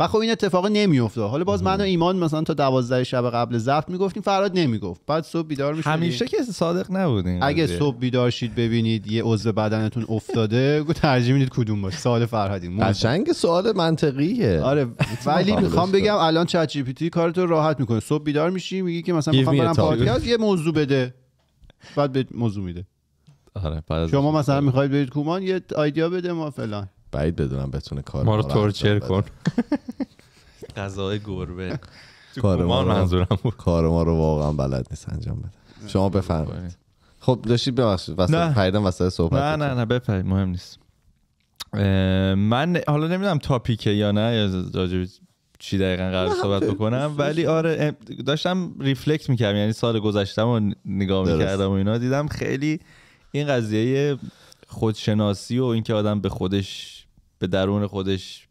و خب این اتفاق نمیافتاد حالا باز من و ایمان مثلا تا دوازده شب قبل زفت میگفتیم فراد نمیگفت بعد صبح بیدار میشدیم همیشه که صادق نبودیم اگه صبح بیدار شید ببینید یه عضو بدنتون افتاده گو ترجیح میدید کدوم باشه سوال فرهادی قشنگ سوال منطقیه آره ولی میخوام بگم الان چت جی پی تی کارتو راحت میکنه صبح بیدار میشی میگی که مثلا میخوام برم پادکست یه موضوع بده بعد به موضوع میده آره بعد شما مثلا میخواید برید کومان یه آیدیا بده ما فلان بعید بدونم بتونه کار ما رو تورچر کن غذای گربه کار ما منظورم کار ما رو واقعا بلد نیست انجام بده شما بفرمایید خب داشتید ببخشید وسط پیدم وسط صحبت نه نه نه بفرمایید مهم نیست من حالا نمیدونم تاپیکه یا نه یا چی دقیقا قرار صحبت خب، بکنم خب، ولی خب. آره داشتم ریفلکت میکردم یعنی سال گذشتم و نگاه میکردم و اینا دیدم خیلی این قضیه خودشناسی و اینکه آدم به خودش به درون خودش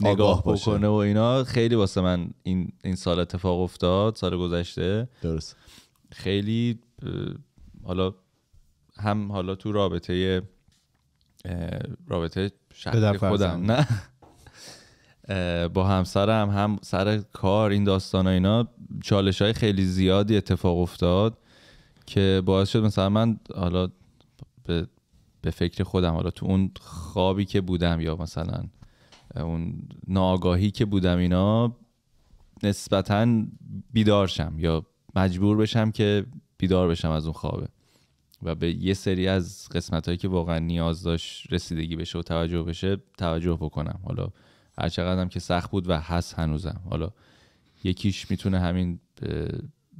نگاه بکنه و اینا خیلی واسه من این این سال اتفاق افتاد سال گذشته درست خیلی حالا هم حالا تو رابطه رابطه شخصی خودم نه با همسرم هم سر کار این داستان ها اینا چالش های خیلی زیادی اتفاق افتاد که باعث شد مثلا من حالا به, به فکر خودم حالا تو اون خوابی که بودم یا مثلا اون ناآگاهی که بودم اینا نسبتا بیدار شم یا مجبور بشم که بیدار بشم از اون خوابه و به یه سری از قسمت هایی که واقعا نیاز داشت رسیدگی بشه و توجه بشه توجه بکنم حالا هر هم که سخت بود و هست هنوزم حالا یکیش میتونه همین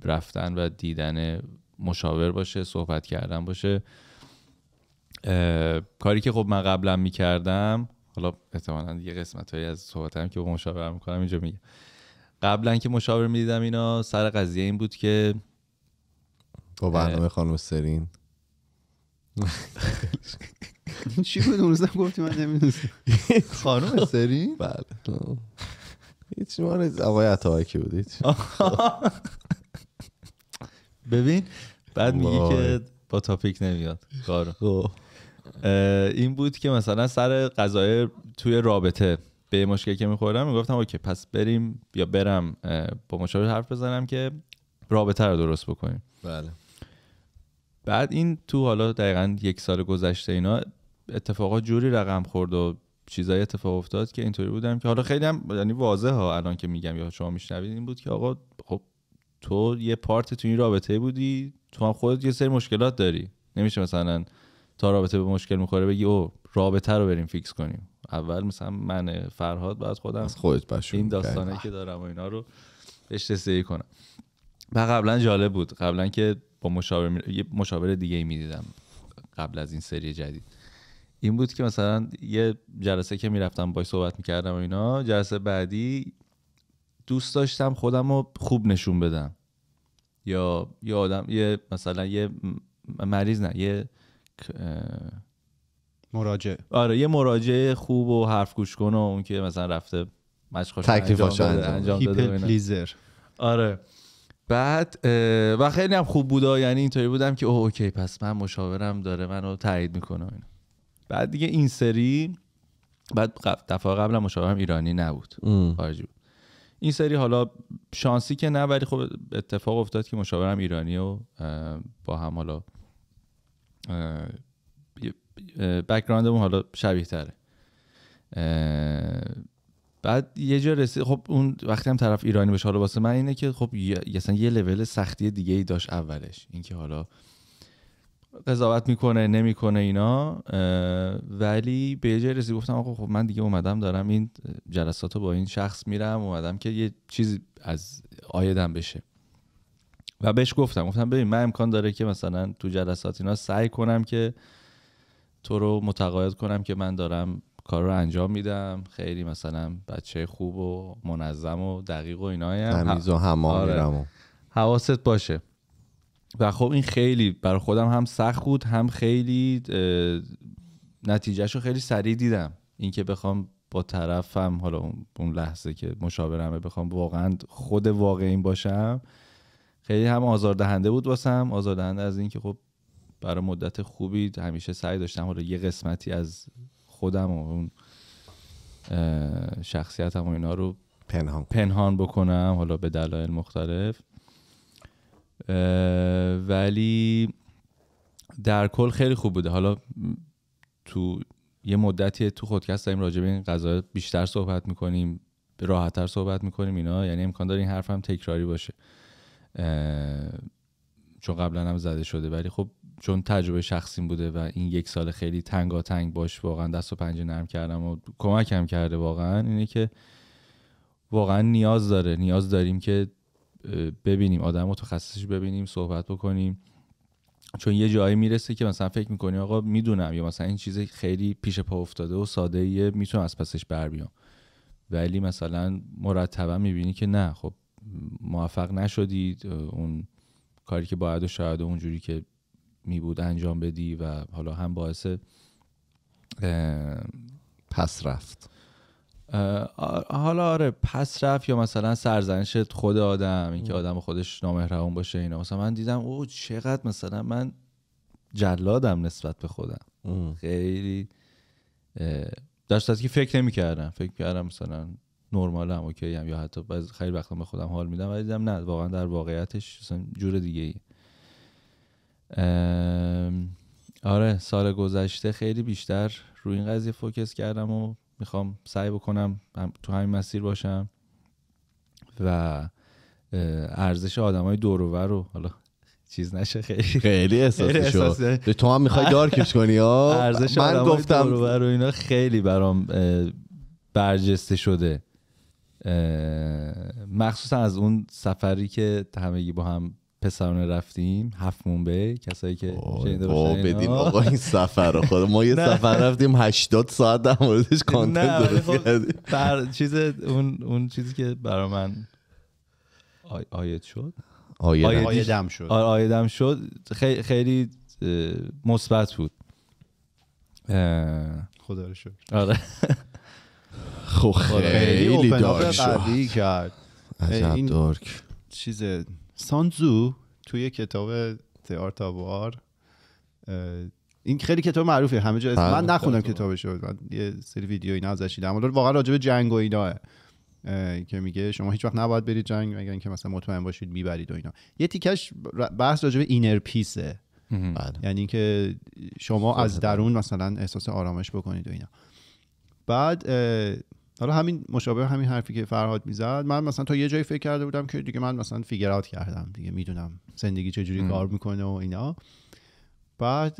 رفتن و دیدن مشاور باشه صحبت کردن باشه کاری که خب من قبلا میکردم حالا احتمالا دیگه قسمت هایی از هم که با مشاور میکنم اینجا میگم قبلا که مشاور میدیدم اینا سر قضیه این بود که با برنامه خانم سرین چی بود اون گفتی من نمیدونستم خانم سرین بله هیچ ما آقای عطاکی بودید ببین بعد میگی که با تاپیک نمیاد کار خب. این بود که مثلا سر غذای توی رابطه به مشکل که میخوردم میگفتم اوکی پس بریم یا برم با مشاور حرف بزنم که رابطه رو درست بکنیم بله بعد این تو حالا دقیقا یک سال گذشته اینا اتفاقا جوری رقم خورد و چیزای اتفاق افتاد که اینطوری بودم که حالا خیلی هم یعنی واضحه ها الان که میگم یا شما میشنوید این بود که آقا خب تو یه پارت تو این رابطه بودی تو هم خودت یه سری مشکلات داری نمیشه مثلا تا رابطه به مشکل میخوره بگی او رابطه رو بریم فیکس کنیم اول مثلا من فرهاد بعد خودم از خودت این داستانه که دارم و اینا رو بهش کنم و قبلا جالب بود قبلا که با مشاور می... یه مشاور دیگه ای می میدیدم قبل از این سری جدید این بود که مثلا یه جلسه که میرفتم باش صحبت میکردم و اینا جلسه بعدی دوست داشتم خودم رو خوب نشون بدم یا یه آدم یه مثلا یه مریض نه یه مراجع آره یه مراجع خوب و حرف گوش کن و اون که مثلا رفته مشقاش انجام, انجام داده آره بعد و خیلی هم خوب بودا یعنی اینطوری بودم که اوه اوکی پس من مشاورم داره منو تایید میکنه اینا. بعد دیگه این سری بعد دفعه قبلا مشاورم ایرانی نبود خارجی بود این سری حالا شانسی که نه ولی خب اتفاق افتاد که مشاورم ایرانی و با هم حالا بکراندمون حالا شبیه تره بعد یه جا رسید خب اون وقتی هم طرف ایرانی بشه حالا واسه من اینه که خب یه, یه لول سختی دیگه ای داشت اولش اینکه حالا قضاوت میکنه نمیکنه اینا ولی به یه رسید گفتم آقا خب من دیگه اومدم دارم این جلسات رو با این شخص میرم اومدم که یه چیز از آیدم بشه و بهش گفتم گفتم ببین من امکان داره که مثلا تو جلسات اینا سعی کنم که تو رو متقاعد کنم که من دارم کار رو انجام میدم خیلی مثلا بچه خوب و منظم و دقیق و اینایم تمیز و همه آره. حواست باشه و خب این خیلی برای خودم هم سخت بود هم خیلی نتیجهش رو خیلی سریع دیدم اینکه بخوام با طرفم حالا اون لحظه که مشاورمه بخوام واقعا خود واقعیم باشم خیلی هم آزاردهنده بود واسم آزاردهنده از اینکه خب برای مدت خوبی همیشه سعی داشتم حالا یه قسمتی از خودم و اون شخصیتم و اینا رو پنهان پنهان بکنم حالا به دلایل مختلف ولی در کل خیلی خوب بوده حالا تو یه مدتی تو خودکست داریم راجع به این غذا بیشتر صحبت میکنیم راحتتر صحبت میکنیم اینا یعنی امکان داره این حرف هم تکراری باشه چون قبلا هم زده شده ولی خب چون تجربه شخصیم بوده و این یک سال خیلی تنگا تنگ باش واقعا دست و پنجه نرم کردم و کمکم کرده واقعا اینه که واقعا نیاز داره نیاز داریم که ببینیم آدم متخصصش ببینیم صحبت بکنیم چون یه جایی میرسه که مثلا فکر میکنی آقا میدونم یا مثلا این چیز خیلی پیش پا افتاده و ساده ایه میتونم از پسش بر بیام ولی مثلا مرتبا میبینی که نه خب موفق نشدید اون کاری که باید و شاید اونجوری که میبود انجام بدی و حالا هم باعث پس رفت حالا آره پس رفت یا مثلا سرزنش خود آدم اینکه آدم خودش نامهرهان باشه اینا مثلا من دیدم او چقدر مثلا من جلادم نسبت به خودم خیلی داشت که فکر نمی کردم فکر کردم مثلا هم اوکی هم یا حتی بعض خیلی وقتا به خودم حال میدم ولی دیدم نه واقعا در واقعیتش مثلا جور دیگه ای آره سال گذشته خیلی بیشتر روی این قضیه فوکس کردم و میخوام سعی بکنم تو همین مسیر باشم و ارزش آدمای دور رو حالا چیز نشه خیلی خیلی تو هم میخوای دارکش کنی ارزش من گفتم دور و اینا خیلی برام برجسته شده مخصوصا از اون سفری که همگی با هم پسرانه رفتیم هفت مونبه کسایی که شنیده بدین آقا این سفر رو خود ما یه سفر رفتیم 80 ساعت در موردش کانتنت درست خب کردیم بر چیز اون اون چیزی که برای من آیت شد آیدم شد آره، آیدم شد خیلی مثبت بود خدا رو شکر آره خب خیلی دار شد عجب دارک چیز سانزو توی کتاب The Art این خیلی کتاب معروفه همه جا بله، من نخوندم کتابش رو من یه سری ویدیو اینا ازش دیدم حالا واقعا راجع به جنگ و ایناه که میگه شما هیچ وقت نباید برید جنگ مگر اینکه مثلا مطمئن باشید میبرید و اینا یه تیکش بحث راجع به اینر پیسه بله. یعنی اینکه شما از درون بله. مثلا احساس آرامش بکنید و اینا بعد حالا همین مشابه همین حرفی که فرهاد میزد من مثلا تا یه جایی فکر کرده بودم که دیگه من مثلا فیگرات کردم دیگه میدونم زندگی چجوری کار میکنه و اینا بعد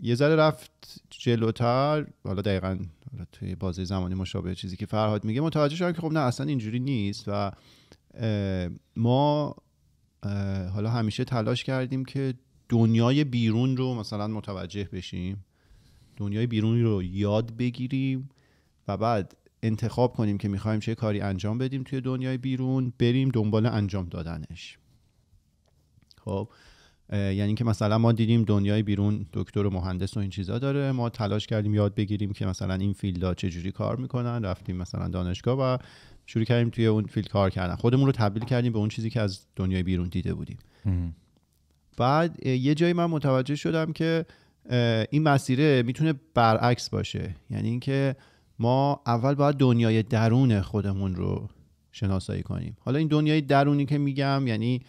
یه ذره رفت جلوتر حالا دقیقا توی بازه زمانی مشابه چیزی که فرهاد میگه متوجه شدم که خب نه اصلا اینجوری نیست و ما حالا همیشه تلاش کردیم که دنیای بیرون رو مثلا متوجه بشیم دنیای بیرونی رو یاد بگیریم و بعد انتخاب کنیم که میخوایم چه کاری انجام بدیم توی دنیای بیرون بریم دنبال انجام دادنش خب یعنی که مثلا ما دیدیم دنیای بیرون دکتر و مهندس و این چیزا داره ما تلاش کردیم یاد بگیریم که مثلا این فیلدا چجوری کار میکنن رفتیم مثلا دانشگاه و شروع کردیم توی اون فیلد کار کردن خودمون رو تبدیل کردیم به اون چیزی که از دنیای بیرون دیده بودیم بعد یه جایی من متوجه شدم که این مسیره میتونه برعکس باشه یعنی اینکه ما اول باید دنیای درون خودمون رو شناسایی کنیم حالا این دنیای درونی که میگم یعنی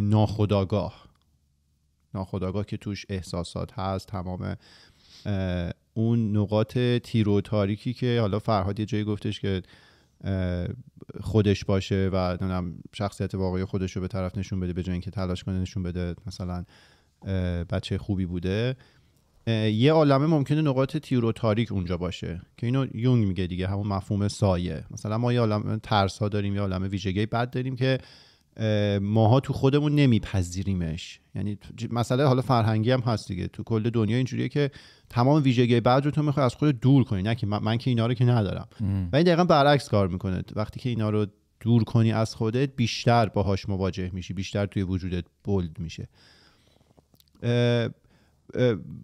ناخداگاه ناخداگاه که توش احساسات هست تمام اون نقاط تیر تاریکی که حالا فرهاد یه جایی گفتش که خودش باشه و شخصیت واقعی خودش رو به طرف نشون بده به جای اینکه تلاش کنه نشون بده مثلا بچه خوبی بوده یه عالمه ممکنه نقاط تیرو تاریک اونجا باشه که اینو یونگ میگه دیگه همون مفهوم سایه مثلا ما یه عالمه ترس ها داریم یه عالمه ویژگی بد داریم که ماها تو خودمون نمیپذیریمش یعنی مسئله حالا فرهنگی هم هست دیگه تو کل دنیا اینجوریه که تمام ویژگی بد رو تو میخوای از خود دور کنی نه که من, که اینا رو که ندارم و این دقیقا برعکس کار میکنه وقتی که اینا رو دور کنی از خودت بیشتر باهاش مواجه میشی بیشتر توی وجودت بولد میشه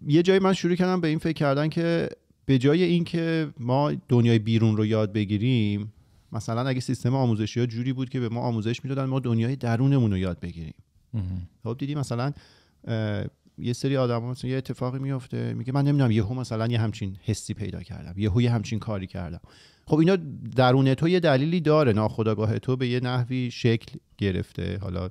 یه جایی من شروع کردم به این فکر کردن که به جای اینکه ما دنیای بیرون رو یاد بگیریم مثلا اگه سیستم آموزشی ها جوری بود که به ما آموزش میدادن ما دنیای درونمون رو یاد بگیریم خب دیدی مثلا یه سری آدم مثلا یه اتفاقی میفته میگه من نمیدونم یهو مثلا یه همچین حسی پیدا کردم یهو یه همچین کاری کردم خب اینا درون تو یه دلیلی داره ناخودآگاه تو به یه نحوی شکل گرفته حالا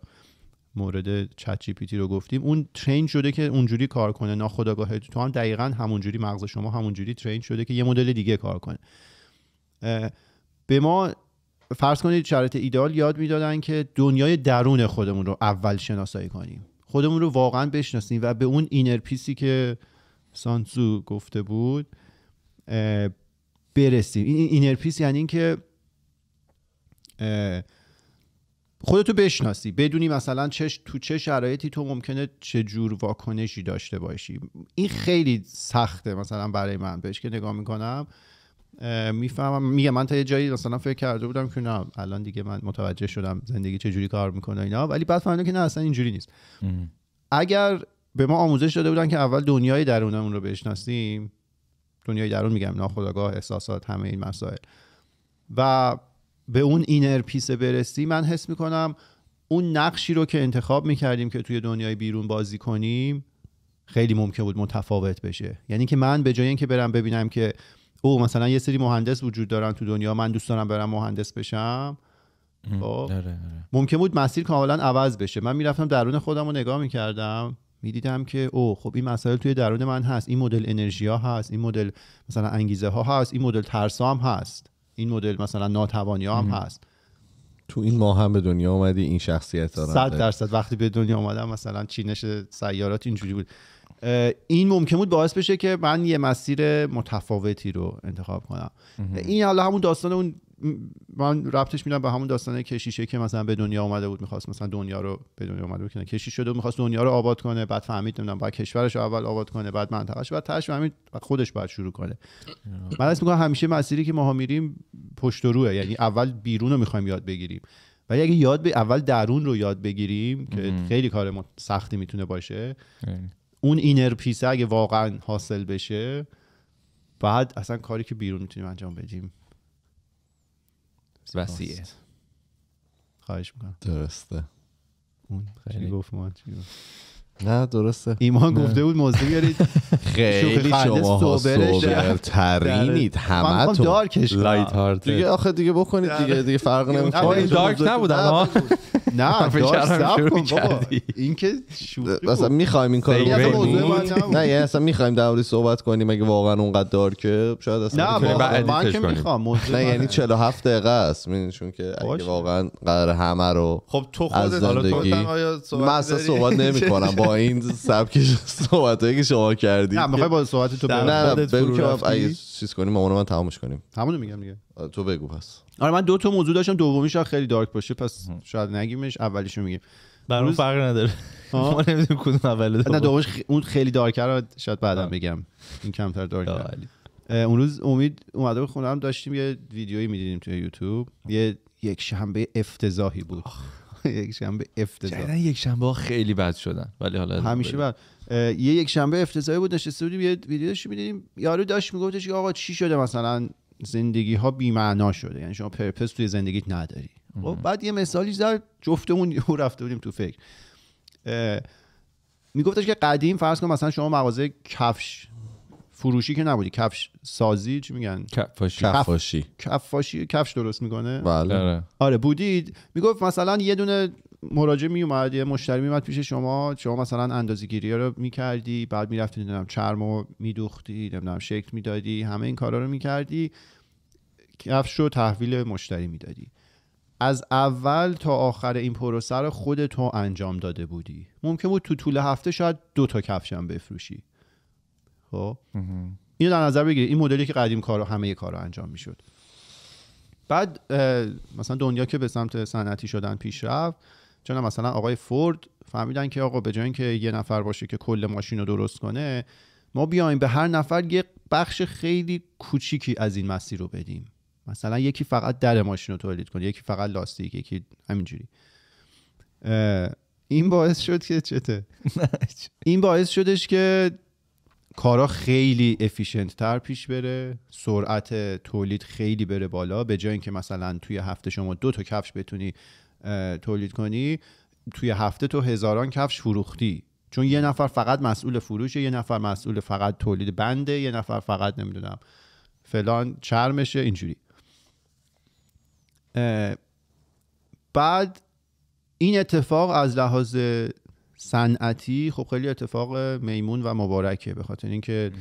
مورد چت جی پی تی رو گفتیم اون ترین شده که اونجوری کار کنه ناخودآگاه تو هم دقیقا همونجوری مغز شما همونجوری ترین شده که یه مدل دیگه کار کنه به ما فرض کنید شرط ایدال یاد میدادن که دنیای درون خودمون رو اول شناسایی کنیم خودمون رو واقعا بشناسیم و به اون اینر پیسی که سانسو گفته بود برسیم این اینر پیس یعنی اینکه خودتو بشناسی بدونی مثلا چش تو چه شرایطی تو ممکنه چه جور واکنشی داشته باشی این خیلی سخته مثلا برای من بهش که نگاه میکنم میفهمم میگه من تا یه جایی مثلا فکر کرده بودم که نه الان دیگه من متوجه شدم زندگی چه جوری کار میکنه اینا ولی بعد فهمیدم که نه اصلا اینجوری نیست اگر به ما آموزش داده بودن که اول دنیای درونمون رو بشناسیم دنیای درون میگم ناخودآگاه احساسات همه این مسائل و به اون اینر پیسه برسی من حس میکنم اون نقشی رو که انتخاب میکردیم که توی دنیای بیرون بازی کنیم خیلی ممکن بود متفاوت بشه یعنی که من به جای اینکه برم ببینم که او مثلا یه سری مهندس وجود دارن تو دنیا من دوست دارم برم مهندس بشم خب؟ آره، آره. ممکن بود مسیر کاملا عوض بشه من میرفتم درون خودم رو نگاه میکردم میدیدم که او خب این مسائل توی درون من هست این مدل انرژی ها هست این مدل مثلا انگیزه ها هست این مدل ترس هست این مدل مثلا ناتوانی هم هست تو این ماه هم به دنیا آمدی این شخصیت دارم صد درصد وقتی به دنیا آمدم مثلا چینش سیارات اینجوری بود این ممکن بود باعث بشه که من یه مسیر متفاوتی رو انتخاب کنم این حالا همون داستان اون من ربطش میدم به همون داستان کشیشه که مثلا به دنیا اومده بود میخواست مثلا دنیا رو به دنیا اومده بود کشیش شده میخواست دنیا رو آباد کنه بعد فهمید نمیدونم بعد کشورش اول آباد کنه بعد منطقهش بعد تاش فهمید خودش باید شروع کنه من اسم میگم همیشه مسیری که ما میریم پشت و روه یعنی اول بیرون رو میخوایم یاد بگیریم ولی اگه یاد ب... اول درون رو یاد بگیریم که خیلی کار سختی میتونه باشه اون اینر پیسه اگه واقعا حاصل بشه بعد اصلا کاری که بیرون میتونیم انجام بدیم وسیعه خواهش میکنم درسته اون خیلی گفت نه درسته ایمان گفته بود موزه بیارید خیلی شما سوبر ترینید همه تو لایت هارت دیگه آخه دیگه بکنید دیگه دیگه فرق نمیکنه این آره، دارک نبود اما نه دارک کن بابا این که اصلا میخوایم این کارو بکنیم نه یه اصلا میخوایم در مورد صحبت کنیم اگه واقعا اونقدر دارکه شاید اصلا نه من که میخوام نه یعنی 47 دقیقه است میدونی چون که اگه واقعا قرار همه رو خب تو خودت حالا تو صحبت نمی اصلا این سبک صحبت هایی که شما کردی نه میخوای با صحبت تو نه بگو که اگه چیز کنیم مامانو من تمامش کنیم همونو میگم میگه تو بگو پس آره من دو تا موضوع داشتم دومیش خیلی دارک باشه پس شاید نگیمش اولیش رو میگیم برام روز... فرق نداره ما نمیدونیم کدوم اول نه دومش اون خیلی دارک رو شاید بعدا بگم این کمتر دارک اون روز امید اومده خونه هم داشتیم یه ویدیویی میدیدیم توی یوتیوب یه یک شنبه افتضاحی بود یک شنبه افتضاح یک شنبه خیلی بد شدن ولی حالا همیشه بد یه یک شنبه افتضاحی بود نشسته بودیم یه ویدیوش می‌دیدیم یارو داشت میگفتش که آقا چی شده مثلا زندگی ها معنا شده یعنی شما پرپس توی زندگیت نداری خب بعد یه مثالی زد جفتمون یهو رفته بودیم تو فکر میگفتش که قدیم فرض کن مثلا شما مغازه کفش فروشی که نبودی کفش سازی چی میگن کفاشی کفاشی کفاشی کفش درست میکنه بله آره, آره، بودید میگفت مثلا یه دونه مراجع می اومد یه مشتری میومد پیش شما شما مثلا اندازه رو میکردی بعد میرفتی نمیدونم چرمو میدوختی نمیدونم شکل میدادی همه این کارا رو میکردی کفش رو تحویل مشتری میدادی از اول تا آخر این پروسه رو خودت انجام داده بودی ممکن بود تو طول هفته شاید دو تا کفشم بفروشی خب اینو در نظر بگیرید این مدلی که قدیم کارو همه کارو انجام میشد بعد مثلا دنیا که به سمت صنعتی شدن پیش رفت چون مثلا آقای فورد فهمیدن که آقا به جای اینکه یه نفر باشه که کل ماشین رو درست کنه ما بیایم به هر نفر یه بخش خیلی کوچیکی از این مسیر رو بدیم مثلا یکی فقط در ماشین رو تولید کنه یکی فقط لاستیک یکی همینجوری این باعث شد که چته این باعث شدش که کارا خیلی افیشنت تر پیش بره سرعت تولید خیلی بره بالا به جای اینکه مثلا توی هفته شما دو تا کفش بتونی تولید کنی توی هفته تو هزاران کفش فروختی چون یه نفر فقط مسئول فروشه یه نفر مسئول فقط تولید بنده یه نفر فقط نمیدونم فلان چرمشه اینجوری بعد این اتفاق از لحاظ صنعتی خب خیلی اتفاق میمون و مبارکه به خاطر اینکه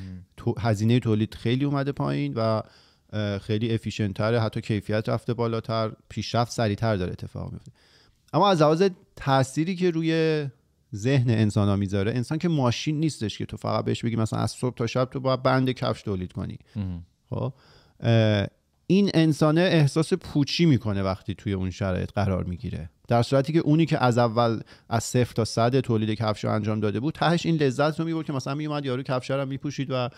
هزینه تولید خیلی اومده پایین و خیلی افیشنتره حتی کیفیت رفته بالاتر پیشرفت سریعتر داره اتفاق میفته اما از لحاظ تأثیری که روی ذهن انسان ها میذاره انسان که ماشین نیستش که تو فقط بهش بگی مثلا از صبح تا شب تو باید بند کفش تولید کنی این انسانه احساس پوچی میکنه وقتی توی اون شرایط قرار میگیره در صورتی که اونی که از اول از صفر تا صد تولید رو انجام داده بود تهش این لذت رو میبرد که مثلا میومد یارو کفش رو میپوشید و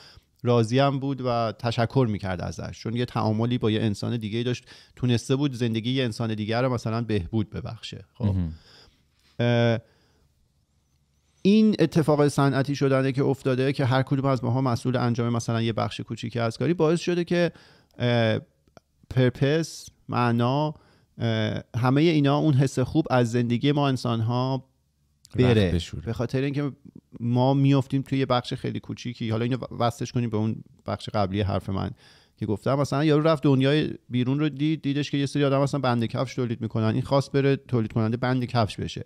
راضی هم بود و تشکر میکرد ازش چون یه تعاملی با یه انسان دیگه داشت تونسته بود زندگی یه انسان دیگر رو مثلا بهبود ببخشه خب این اتفاق صنعتی شدنه که افتاده که هر کدوم از ماها مسئول انجام مثلا یه بخش کوچیکی از کاری باعث شده که پرپس معنا همه اینا اون حس خوب از زندگی ما انسان ها بره به خاطر اینکه ما میافتیم توی یه بخش خیلی کوچیکی حالا اینو وصلش کنیم به اون بخش قبلی حرف من که گفتم مثلا یارو رفت دنیای بیرون رو دید دیدش که یه سری آدم اصلا بند کفش تولید میکنن این خواست بره تولید کننده بند کفش بشه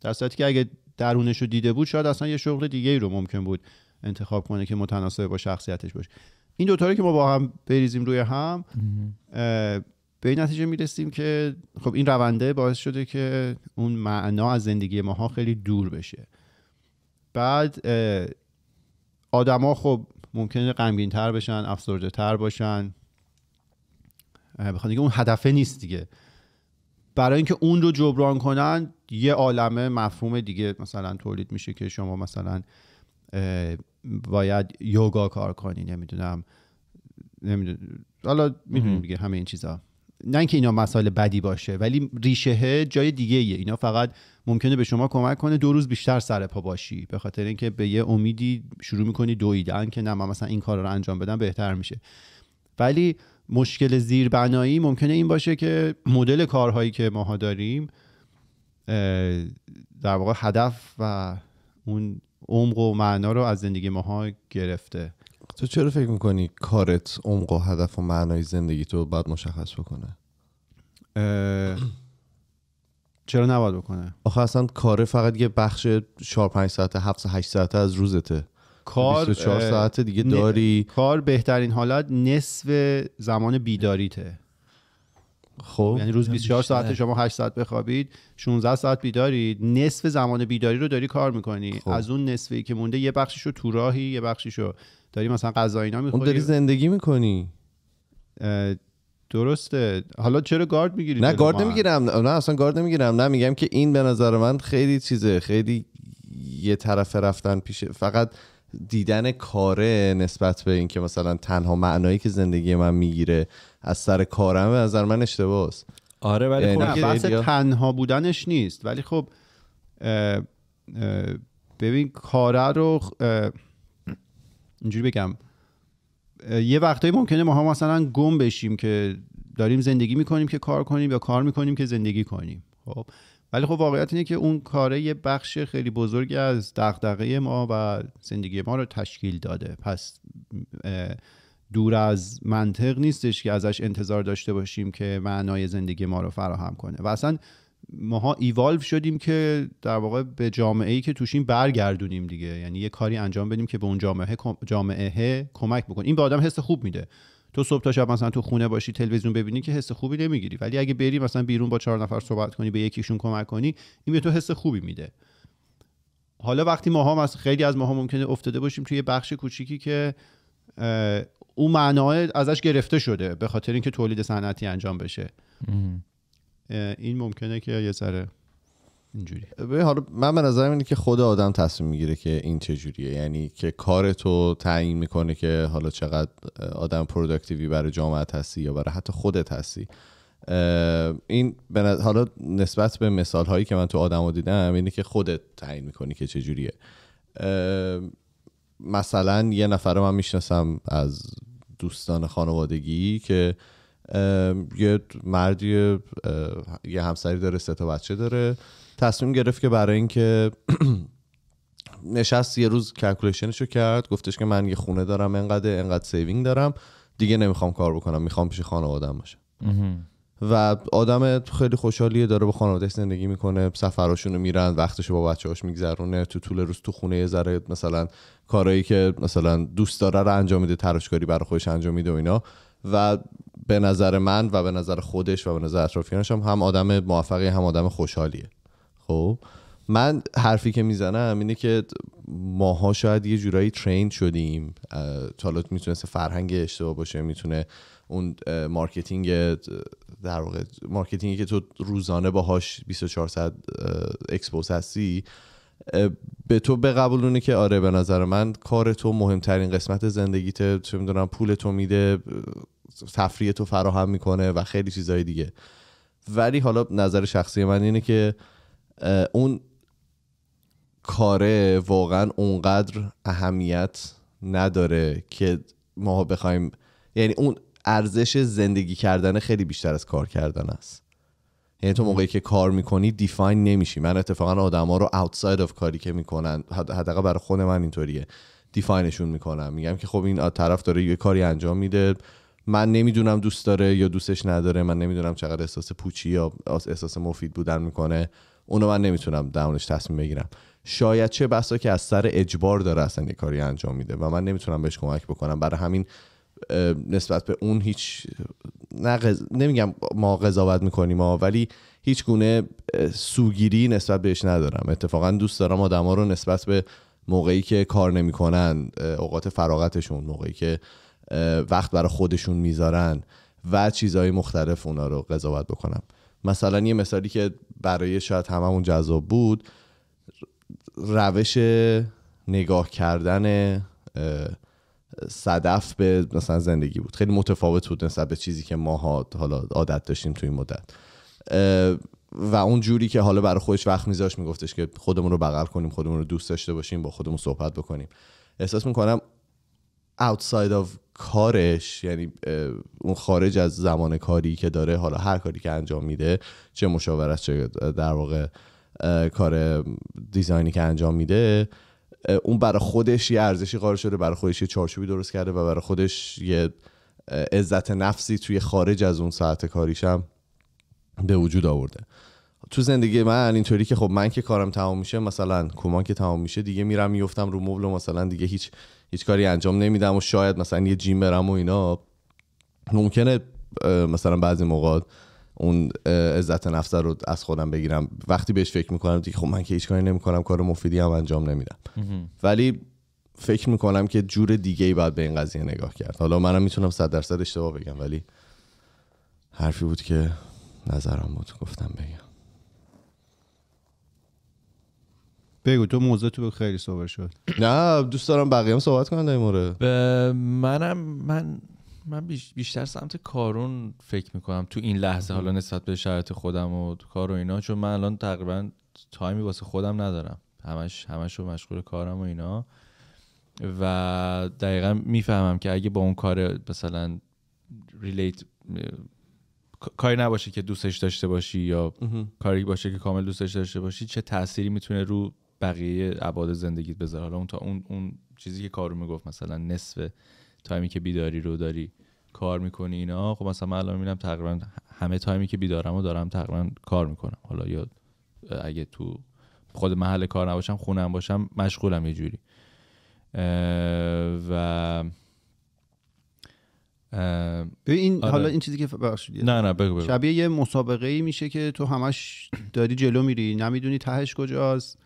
در صورتی که اگه درونش رو دیده بود شاید اصلا یه شغل دیگه ای رو ممکن بود انتخاب کنه که متناسب با شخصیتش باشه این دوتا رو که ما با هم بریزیم روی هم به این نتیجه میرسیم که خب این رونده باعث شده که اون معنا از زندگی ماها خیلی دور بشه بعد آدما خب ممکنه غمگین تر بشن افسرده تر باشن بخواد دیگه اون هدفه نیست دیگه برای اینکه اون رو جبران کنن یه عالمه مفهوم دیگه مثلا تولید میشه که شما مثلا باید یوگا کار کنی نمیدونم نمیدونم حالا میدونیم دیگه همه این چیزا نه اینکه اینا مسائل بدی باشه ولی ریشه جای دیگه ایه. اینا فقط ممکنه به شما کمک کنه دو روز بیشتر سر پا باشی به خاطر اینکه به یه امیدی شروع میکنی دویدن که نه من مثلا این کار رو انجام بدم بهتر میشه ولی مشکل زیربنایی ممکنه این باشه که مدل کارهایی که ماها داریم در واقع هدف و اون عمق و معنا رو از زندگی ماها گرفته تو چرا فکر میکنی کارت عمق و هدف و معنای زندگی تو باید مشخص بکنه چرا نباید بکنه آخه اصلا کار فقط یه بخش 4 5 ساعته 7 8 ساعته از روزته کار 24 ساعت دیگه داری کار بهترین حالت نصف زمان بیداریته خب یعنی روز 24 ساعت شما 8 ساعت بخوابید 16 ساعت بیداری، نصف زمان بیداری رو داری کار میکنی خب. از اون نصفی که مونده یه بخشیشو تو راهی یه بخشیشو داری مثلا غذا اینا اون داری زندگی میکنی درسته حالا چرا گارد میگیری نه گارد نمیگیرم نه اصلا گارد نمیگیرم نه میگم که این به نظر من خیلی چیزه خیلی یه طرف رفتن پیشه فقط دیدن کاره نسبت به اینکه مثلا تنها معنایی که زندگی من میگیره از سر کارم به نظر من اشتباه است آره ولی یعنی خب بحث تنها بودنش نیست ولی خب ببین کاره رو اینجوری بگم یه وقتایی ممکنه ما هم مثلا گم بشیم که داریم زندگی میکنیم که کار کنیم یا کار میکنیم که زندگی کنیم خب ولی خب واقعیت اینه که اون کاره یه بخش خیلی بزرگی از دغدغه ما و زندگی ما رو تشکیل داده پس دور از منطق نیستش که ازش انتظار داشته باشیم که معنای زندگی ما رو فراهم کنه و اصلا ماها ایوالو شدیم که در واقع به جامعه ای که توشیم برگردونیم دیگه یعنی یه کاری انجام بدیم که به اون جامعه جامعه کمک بکنه این به آدم حس خوب میده تو صبح تا شب مثلا تو خونه باشی تلویزیون ببینی که حس خوبی نمیگیری ولی اگه بری مثلا بیرون با چهار نفر صحبت کنی به یکیشون کمک کنی این به تو حس خوبی میده حالا وقتی ماها از خیلی از ماها ممکنه افتاده باشیم توی بخش کوچیکی که اون معنا ازش گرفته شده به خاطر اینکه تولید صنعتی انجام بشه این ممکنه که یه ذره اینجوری حالا من به نظرم اینه که خود آدم تصمیم میگیره که این چجوریه یعنی که کار تو تعیین میکنه که حالا چقدر آدم پروداکتیوی برای جامعت هستی یا برای حتی خودت هستی این حالا نسبت به مثال هایی که من تو آدم رو دیدم اینه که خودت تعیین میکنی که چجوریه مثلا یه نفر من میشناسم از دوستان خانوادگی که یه مردی یه همسری داره سه تا بچه داره تصمیم گرفت که برای اینکه نشست یه روز کلکولیشنش رو کرد گفتش که من یه خونه دارم انقدر انقدر سیوینگ دارم دیگه نمیخوام کار بکنم میخوام پیش آدم باشه و آدم خیلی خوشحالیه داره با خانوادهش زندگی میکنه سفراشونو میرن وقتشو با بچه هاش میگذرونه تو طول روز تو خونه یه ذره مثلا کارهایی که مثلا دوست داره رو انجام میده تراشکاری برای خودش انجام میده و اینا و به نظر من و به نظر خودش و به نظر اطرافیانش هم هم آدم موفقی هم آدم خوشحالیه خب من حرفی که میزنم اینه که ماها شاید یه جورایی ترین شدیم حالا میتونه فرهنگ اشتباه باشه میتونه اون مارکتینگ در واقع مارکتینگی که تو روزانه باهاش 24 ساعت اکسپوز هستی به تو بقبولونه که آره به نظر من کار تو مهمترین قسمت زندگیت چه میدونم پول تو میده تفریح تو فراهم میکنه و خیلی چیزهای دیگه ولی حالا نظر شخصی من اینه که اون کاره واقعا اونقدر اهمیت نداره که ما بخوایم یعنی اون ارزش زندگی کردن خیلی بیشتر از کار کردن است یعنی تو موقعی که کار میکنی دیفاین نمیشی من اتفاقا آدما رو اوتساید اف کاری که میکنن حداقل برای خود من اینطوریه دیفاینشون میکنم میگم که خب این طرف داره یه کاری انجام میده من نمیدونم دوست داره یا دوستش نداره من نمیدونم چقدر احساس پوچی یا احساس مفید بودن میکنه اونو من نمیتونم درونش تصمیم بگیرم شاید چه بسا که از سر اجبار داره اصلا یه کاری انجام میده و من نمیتونم بهش کمک بکنم برای همین نسبت به اون هیچ نمیگم ما قضاوت میکنیم ما ولی هیچ گونه سوگیری نسبت بهش ندارم اتفاقا دوست دارم آدما رو نسبت به موقعی که کار نمیکنن اوقات فراغتشون موقعی که وقت برای خودشون میذارن و چیزهای مختلف اونا رو قضاوت بکنم مثلا یه مثالی که برای شاید هممون جذاب بود روش نگاه کردن صدف به مثلا زندگی بود خیلی متفاوت بود نسبت به چیزی که ما حالا عادت داشتیم تو این مدت و اون جوری که حالا برای خودش وقت میذاش میگفتش که خودمون رو بغل کنیم خودمون رو دوست داشته باشیم با خودمون صحبت بکنیم احساس میکنم outside of کارش یعنی اون خارج از زمان کاری که داره حالا هر کاری که انجام میده چه مشاورت چه در واقع کار دیزاینی که انجام میده اون برای خودش یه ارزشی قائل شده برای خودش یه چارچوبی درست کرده و برای خودش یه عزت نفسی توی خارج از اون ساعت کاریشم به وجود آورده تو زندگی من اینطوری که خب من که کارم تمام میشه مثلا کمان که تمام میشه دیگه میرم میفتم رو مبل مثلا دیگه هیچ هیچ کاری انجام نمیدم و شاید مثلا یه جیم برم و اینا ممکنه مثلا بعضی موقع اون عزت نفس رو از خودم بگیرم وقتی بهش فکر میکنم دیگه خب من که هیچ کاری نمیکنم کار مفیدی هم انجام نمیدم ولی فکر میکنم که جور دیگه ای باید به این قضیه نگاه کرد حالا منم میتونم صد درصد اشتباه بگم ولی حرفی بود که نظرم بود گفتم بگم بگو تو موضوع تو خیلی صحبت شد نه دوست دارم بقیه هم صحبت کنن در مورد منم من من بیشتر سمت کارون فکر میکنم تو این لحظه حالا نسبت به شرط خودم و کار و اینا چون من الان تقریبا تایمی واسه خودم ندارم همش همش مشغول کارم و اینا و دقیقا میفهمم که اگه با اون کار مثلا ریلیت کاری نباشه که دوستش داشته باشی یا کاری باشه که کامل دوستش داشته باشی چه تأثیری میتونه رو بقیه ابعاد زندگیت بذار حالا اون تا اون اون چیزی که کارو میگفت مثلا نصف تایمی که بیداری رو داری کار میکنی اینا خب مثلا من الان میبینم تقریبا همه تایمی که بیدارم و دارم تقریبا کار میکنم حالا یا اگه تو خود محل کار نباشم خونم باشم مشغولم یه جوری و این آره. حالا این چیزی که نه نه بگو شبیه یه مسابقه ای میشه که تو همش داری جلو میری نمیدونی تهش کجاست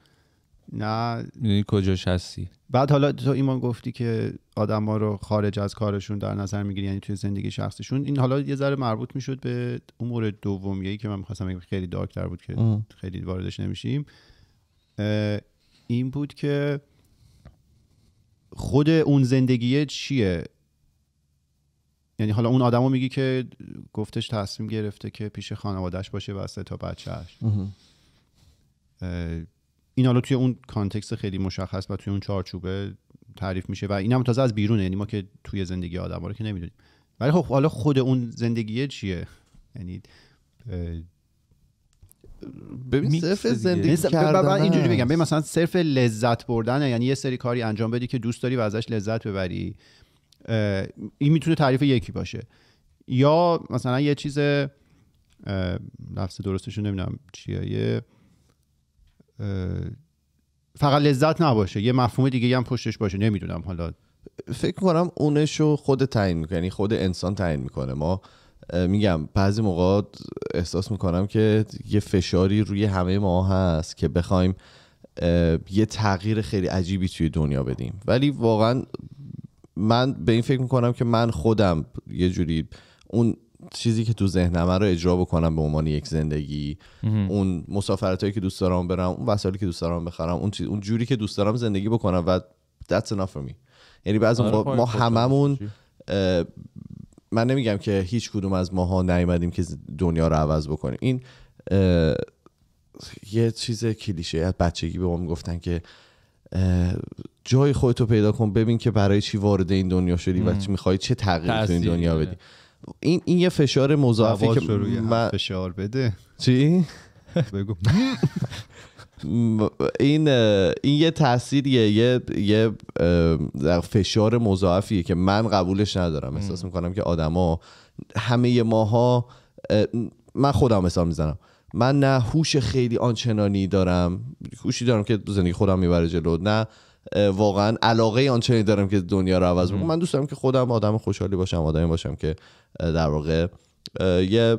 نه میدونی کجاش هستی بعد حالا تو ایمان گفتی که آدما رو خارج از کارشون در نظر میگیری یعنی توی زندگی شخصیشون این حالا یه ذره مربوط میشد به امور دومیه‌ای که من میخواستم خیلی دارکتر بود که خیلی واردش نمیشیم این بود که خود اون زندگی چیه یعنی حالا اون آدمو میگی که گفتش تصمیم گرفته که پیش خانوادهش باشه و تا بچهش این حالا توی اون کانتکست خیلی مشخص و توی اون چارچوبه تعریف میشه و اینم تازه از بیرونه یعنی ما که توی زندگی آدم رو که نمیدونیم ولی خب حالا خود اون زندگی چیه یعنی ببین صرف زندگی کردن اینجوری بگم مثلا صرف لذت بردن یعنی یه سری کاری انجام بدی که دوست داری و ازش لذت ببری این میتونه تعریف یکی باشه یا مثلا یه چیز لفظ درستشون نمیدونم چیه یه فقط لذت نباشه یه مفهوم دیگه هم پشتش باشه نمیدونم حالا فکر کنم اونشو خود تعیین میکنه یعنی خود انسان تعیین میکنه ما میگم بعضی موقع احساس میکنم که یه فشاری روی همه ما هست که بخوایم یه تغییر خیلی عجیبی توی دنیا بدیم ولی واقعا من به این فکر میکنم که من خودم یه جوری اون چیزی که تو ذهنم رو اجرا بکنم به عنوان یک زندگی مهم. اون هایی که دوست دارم برم اون وسایلی که دوست دارم بخرم اون چیز اون جوری که دوست دارم زندگی بکنم و that's enough for me یعنی بعضی آره ما هممون من نمیگم که هیچ کدوم از ماها نیومدیم که دنیا رو عوض بکنیم این یه چیز کلیشه از بچگی به ما میگفتن که جای خودتو پیدا کن ببین که برای چی وارد این دنیا شدی و میخوای چه تغییری تو این دنیا آره. بدی این این یه فشار مضاعفی که روی فشار بده چی بگو این این یه تاثیریه یه یه فشار مضاعفیه که من قبولش ندارم احساس میکنم که آدما همه ماها من خودم مثال میزنم من نه هوش خیلی آنچنانی دارم هوشی دارم که زندگی خودم میبره جلو نه واقعا علاقه آنچنانی دارم که دنیا رو عوض بکنم من دوست دارم که خودم آدم خوشحالی باشم آدمی باشم که در واقع یه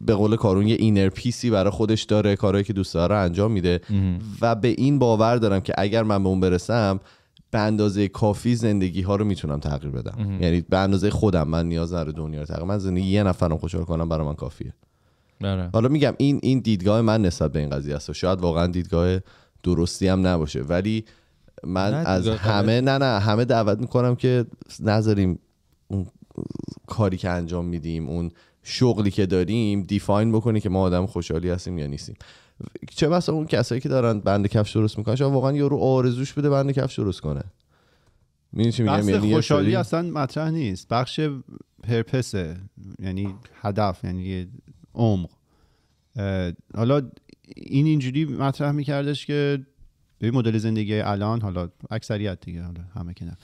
به قول کارون یه اینر پیسی برای خودش داره کارهایی که دوست داره انجام میده و به این باور دارم که اگر من به اون برسم به اندازه کافی زندگی ها رو میتونم تغییر بدم یعنی به اندازه خودم من نیاز نداره دنیا رو تغییر من زندگی یه نفر رو خوشحال کنم برای من کافیه بره. حالا میگم این این دیدگاه من نسبت به این قضیه است و شاید واقعا دیدگاه درستی هم نباشه ولی من از همه آره. نه نه همه دعوت میکنم که نذاریم اون کاری که انجام میدیم اون شغلی که داریم دیفاین بکنی که ما آدم خوشحالی هستیم یا نیستیم چه بسا اون کسایی که دارن بند کفش درست میکنن شما واقعا رو آرزوش بده بند کفش درست کنه میدونی یعنی خوشحالی اصلا مطرح نیست بخش پرپس یعنی هدف یعنی عمق حالا این اینجوری مطرح میکردش که به مدل زندگی الان حالا اکثریت دیگه حالا همه که نه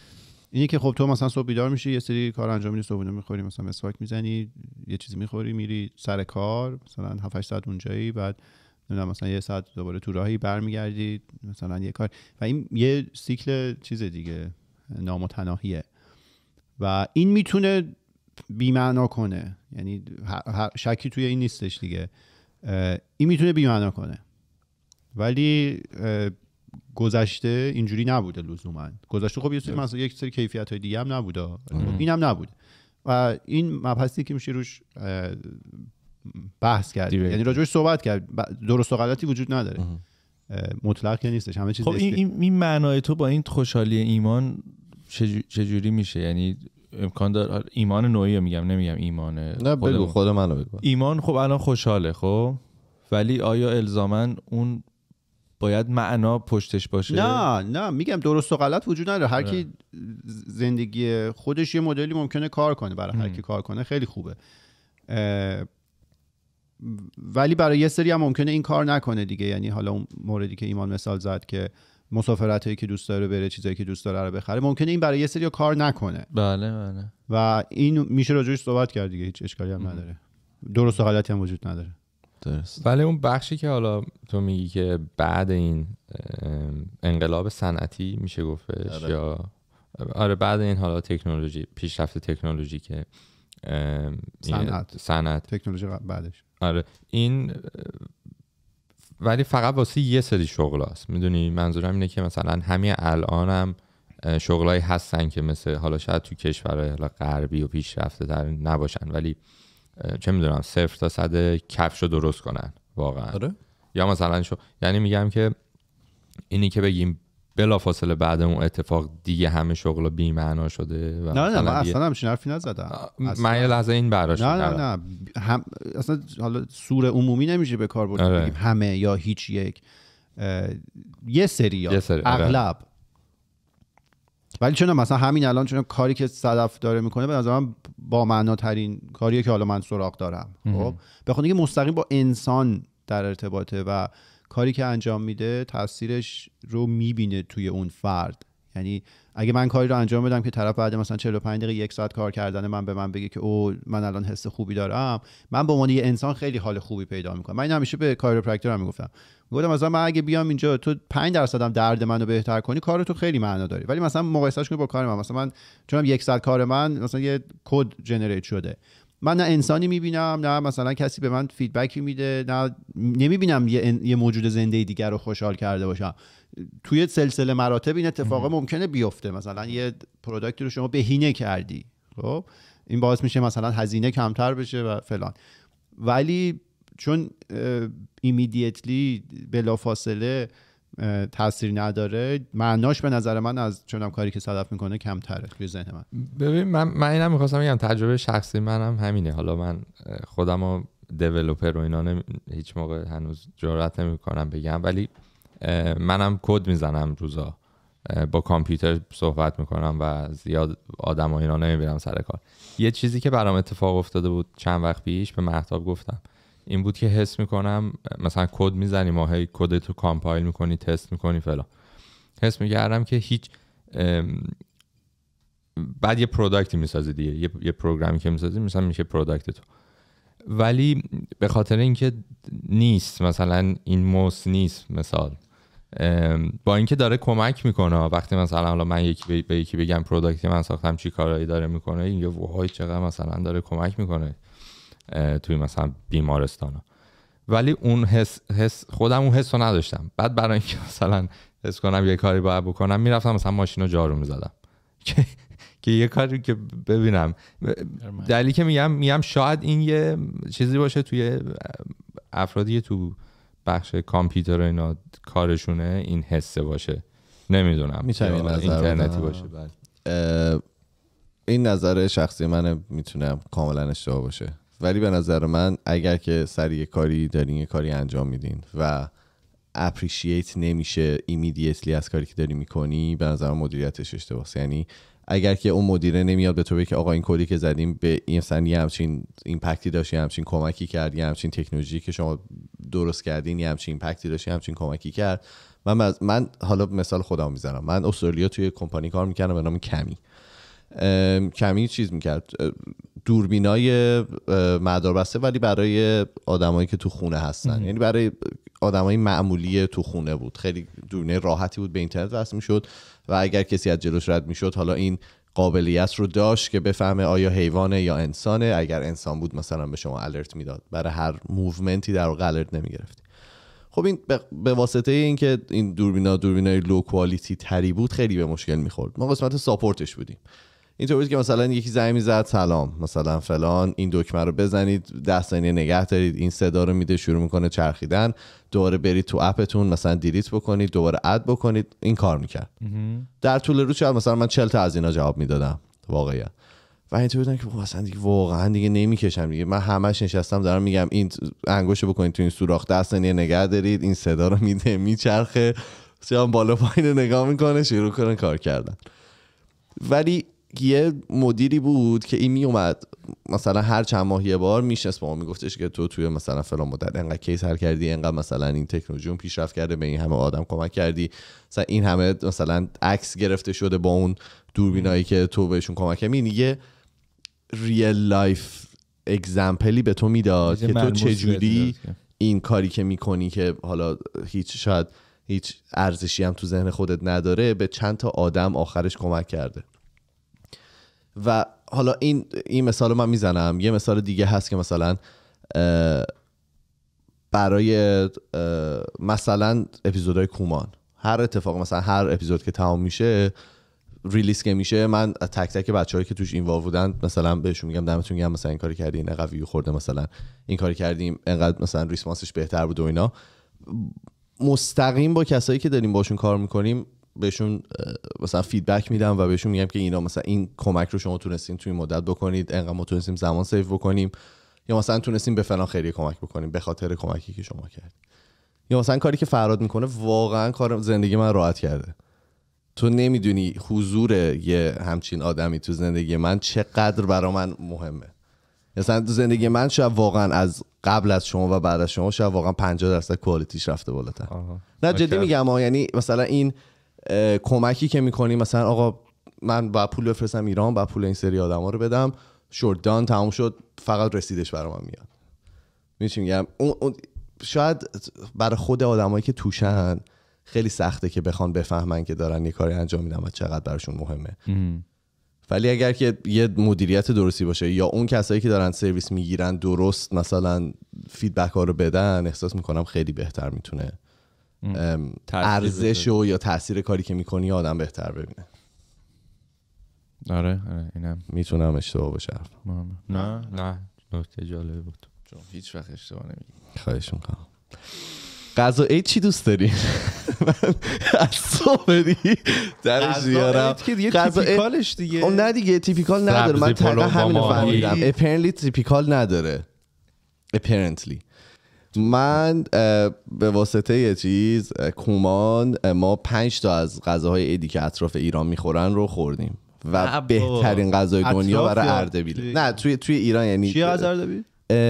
اینی که خب تو مثلا صبح بیدار میشی یه سری کار انجام میدی صبحونه میخوری مثلا مسواک میزنی یه چیزی میخوری میری سر کار مثلا 7 8 ساعت اونجایی بعد نمیدونم مثلا یه ساعت دوباره تو راهی برمیگردی مثلا یه کار و این یه سیکل چیز دیگه نامتناهیه و این میتونه بیمعنا کنه یعنی شکی توی این نیستش دیگه این میتونه بیمعنا کنه ولی گذشته اینجوری نبوده لزوما گذشته خب یه سری مثلا یک سری کیفیت های دیگه هم نبوده هم نبود و این مبحثی که میشه روش بحث کرد یعنی راجعش صحبت کرد درست و غلطی وجود نداره مطلق که نیستش همه چیز خب این, این, معنای تو با این خوشحالی ایمان چجوری میشه یعنی امکان داره ایمان نوعی میگم نمیگم ایمان نه بگو خود منو بگو ایمان خب الان خوشحاله خب ولی آیا الزامن اون باید معنا پشتش باشه نه نه میگم درست و غلط وجود نداره هر کی آره. زندگی خودش یه مدلی ممکنه کار کنه برای هر کی کار کنه خیلی خوبه ولی برای یه سری هم ممکنه این کار نکنه دیگه یعنی حالا اون موردی که ایمان مثال زد که مسافرت هایی که دوست داره بره چیزایی که دوست داره رو بخره ممکنه این برای یه سری کار نکنه بله بله و این میشه راجعش صحبت کرد دیگه هیچ اشکالی هم نداره درست و غلطی هم وجود نداره درست ولی اون بخشی که حالا تو میگی که بعد این انقلاب صنعتی میشه گفتش آره. یا آره بعد این حالا تکنولوژی پیشرفت تکنولوژی که صنعت تکنولوژی بعدش آره این ولی فقط واسه یه سری شغل هست میدونی منظورم اینه که مثلا همین الان هم شغلایی هستن که مثل حالا شاید تو کشورهای حالا غربی و پیشرفته تر نباشن ولی چه میدونم صفر تا صد کفش رو درست کنن واقعا آره؟ یا مثلا شو یعنی میگم که اینی که بگیم بلافاصله بعد اون اتفاق دیگه همه شغل معنا شده و نه نه من اصلا همچین حرفی نزدم من یه لحظه این براش نه نه نه هم... اصلا حالا سور عمومی نمیشه به کار آره. بگیم همه یا هیچ یک یه سری آره. اغلب ولی چون مثلا همین الان چون کاری که صدف داره میکنه به نظرم با معناترین کاری که حالا من سراغ دارم خب که مستقیم با انسان در ارتباطه و کاری که انجام میده تاثیرش رو میبینه توی اون فرد یعنی اگه من کاری رو انجام بدم که طرف بعد مثلا 45 دقیقه یک ساعت کار کردن من به من بگه که او من الان حس خوبی دارم من به عنوان یه انسان خیلی حال خوبی پیدا میکنم من این همیشه به کایروپراکتورم هم میگفتم گفتم مثلا من اگه بیام اینجا تو 5 درصدم درد منو بهتر کنی کار تو خیلی معنا داری ولی مثلا مقایسهش کنی با کار من مثلا من چون یک ساعت کار من مثلا یه کد جنریت شده من نه انسانی میبینم نه مثلا کسی به من فیدبکی میده نه نمیبینم یه, یه موجود زنده دیگر رو خوشحال کرده باشم توی سلسله مراتب این اتفاق ممکنه بیفته مثلا یه پروداکتی رو شما بهینه کردی خب این باعث میشه مثلا هزینه کمتر بشه و فلان ولی چون ایمیدیتلی بلافاصله تاثیر نداره معناش به نظر من از چونم کاری که صدف میکنه تره توی ذهن من ببین من من اینم میخواستم بگم تجربه شخصی منم همینه حالا من خودم و دیولپر و اینا هیچ موقع هنوز جرئت نمیکنم بگم ولی منم کد میزنم روزا با کامپیوتر صحبت میکنم و زیاد آدم و اینا نمیبینم سر کار یه چیزی که برام اتفاق افتاده بود چند وقت پیش به محتاب گفتم این بود که حس میکنم مثلا کد میزنی ما هی کد تو کامپایل میکنی تست میکنی فلان حس میکردم که هیچ بعد یه پروداکتی میسازی دیگه یه, یه پروگرامی که میسازی مثلا میشه پروداکت تو ولی به خاطر اینکه نیست مثلا این موس نیست مثال با اینکه داره کمک میکنه وقتی مثلا حالا من یکی به یکی بگم پروداکتی من ساختم چی کارایی داره میکنه این وای چقدر مثلا داره کمک میکنه توی مثلا بیمارستان ولی اون حس, حس خودم اون حس رو نداشتم بعد برای اینکه مثلا حس کنم یه کاری باید بکنم میرفتم مثلا ماشین رو جارو میزدم که یه کاری که ببینم دلیلی که میگم میگم شاید این یه چیزی باشه توی افرادی تو بخش کامپیوتر اینا کارشونه این حسه باشه نمیدونم اینترنتی باشه بله. این نظر شخصی من میتونم کاملا اشتباه باشه ولی به نظر من اگر که سر کاری دارین یه کاری انجام میدین و اپریشیت نمیشه ایمیدیتلی از کاری که داری میکنی به نظر من مدیریتش اشتباهه یعنی اگر که اون مدیره نمیاد به تو بگه آقا این کدی که زدیم به این سن یه همچین ایمپکتی داشت همچین کمکی کرد یه همچین تکنولوژی که شما درست کردین یه همچین ایمپکتی داشت همچین کمکی کرد من من حالا مثال خودم میزنم من استرالیا توی کمپانی کار میکردم به نام کمی کمی چیز میکرد دوربینای مداربسته ولی برای آدمایی که تو خونه هستن یعنی برای آدمای معمولی تو خونه بود خیلی دوربینای راحتی بود به اینترنت وصل میشد و اگر کسی از جلوش رد میشد حالا این قابلیت رو داشت که بفهمه آیا حیوانه یا انسانه اگر انسان بود مثلا به شما الرت میداد برای هر موومنتی در واقع الرت نمیگرفتی خب این به واسطه اینکه این دوربینا دوربینای لو کوالیتی تری بود خیلی به مشکل میخورد ما قسمت ساپورتش بودیم اینطور که مثلا یکی زنگ میزد سلام مثلا فلان این دکمه رو بزنید 10 ثانیه نگه دارید این صدا رو میده شروع میکنه چرخیدن دوباره برید تو اپتون مثلا دیلیت بکنید دوباره اد بکنید این کار میکرد در طول روز شاید مثلا من 40 تا از اینا جواب میدادم واقعا و اینطور بودن که مثلا دیگه واقعا دیگه نمیکشم دیگه من همش نشستم دارم میگم این انگوشو بکنید تو این سوراخ 10 ثانیه نگه دارید این صدا رو میده میچرخه سیام بالا پایین نگاه میکنه شروع کردن کار کردن ولی یه مدیری بود که این میومد مثلا هر چند ماه یه بار میشست با ما میگفتش که تو توی مثلا فلان مدت انقدر کیس هر کردی انقدر مثلا این تکنولوژی پیشرفت کرده به این همه آدم کمک کردی مثلا این همه مثلا عکس گرفته شده با اون دوربینایی که تو بهشون کمک کردی یعنی یه ریل لایف اگزمپلی به تو میداد که تو چجوری این کاری که میکنی که حالا هیچ شاید هیچ ارزشی هم تو ذهن خودت نداره به چند تا آدم آخرش کمک کرده و حالا این این مثال رو من میزنم یه مثال دیگه هست که مثلا برای مثلا اپیزودهای کومان هر اتفاق مثلا هر اپیزود که تمام میشه ریلیس که میشه من تک تک بچه‌هایی که توش اینوالو بودن مثلا بهشون میگم دمتون گرم مثلا این کاری کردی این قوی خورده مثلا این کاری کردیم انقدر مثلا ریسپانسش بهتر بود و اینا مستقیم با کسایی که داریم باشون کار میکنیم بهشون مثلا فیدبک میدم و بهشون میگم که اینا مثلا این کمک رو شما تونستیم توی مدت بکنید انقدر ما تونستیم زمان سیو بکنیم یا مثلا تونستیم به فلان خیلی کمک بکنیم به خاطر کمکی که شما کرد یا مثلا کاری که فراد میکنه واقعا کار زندگی من راحت کرده تو نمیدونی حضور یه همچین آدمی تو زندگی من چقدر برا من مهمه مثلا تو زندگی من شاید واقعا از قبل از شما و بعد از شما شاید واقعا 50 درصد کوالتیش رفته بالاتر نه جدی میگم یعنی مثلا این کمکی که میکنیم مثلا آقا من با پول بفرستم ایران با پول این سری آدما رو بدم شورت دان تموم شد فقط رسیدش برام میاد چی میگم شاید برای خود آدمایی که توشن خیلی سخته که بخوان بفهمن که دارن یه کاری انجام میدن و چقدر براشون مهمه ولی اگر که یه مدیریت درستی باشه یا اون کسایی که دارن سرویس میگیرن درست مثلا فیدبک ها رو بدن احساس میکنم خیلی بهتر میتونه ارزش و یا تاثیر کاری که میکنی آدم بهتر ببینه آره آره اینم میتونم اشتباه باشه نه نه نکته جالبی بود چون هیچ وقت اشتباه نمیگی خواهش میکنم غذا چی دوست داری من از در درش که دیگه تیپیکالش دیگه اون خب نه دیگه تیپیکال نداره من تقریبا همینو فهمیدم اپرنلی تیپیکال نداره اپرنتلی من به واسطه یه چیز کومان ما پنج تا از غذاهای ایدی که اطراف ایران میخورن رو خوردیم و بهترین غذای دنیا برای اردبیل نه توی توی ایران یعنی چی از اردبیل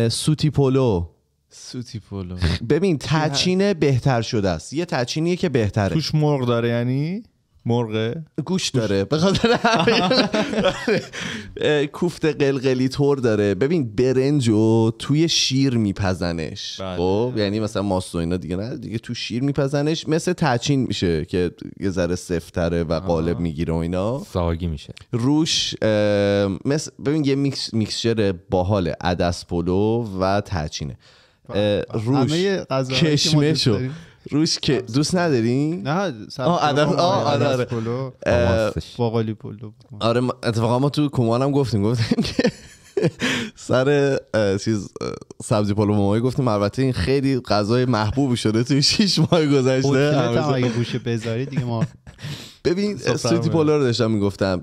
سوتی پلو سوتی پلو ببین تچینه بهتر شده است یه تچینیه که بهتره توش مرغ داره یعنی مرغه گوش داره به خاطر کوفته قلقلی تور داره ببین برنج و توی شیر میپزنش بله. خب یعنی مثلا و اینا دیگه نه دیگه تو شیر میپزنش مثل تچین میشه که یه ذره سفتره و قالب میگیره و اینا ساگی میشه روش مثل ببین یه میکس میکسچر باحال عدس پلو و تچینه بله، بله. روش کشمشو روش که دوست نداری نه آره, آره. باقالی پلو آره اتفاقا ما تو کمان هم گفتیم گفتیم که سر چیز سبزی پلو مامایی گفتیم البته این خیلی غذای محبوب شده توی شیش ماه گذشته اگه گوشه بذاری دیگه ما ببین سویتی پولو رو داشتم میگفتم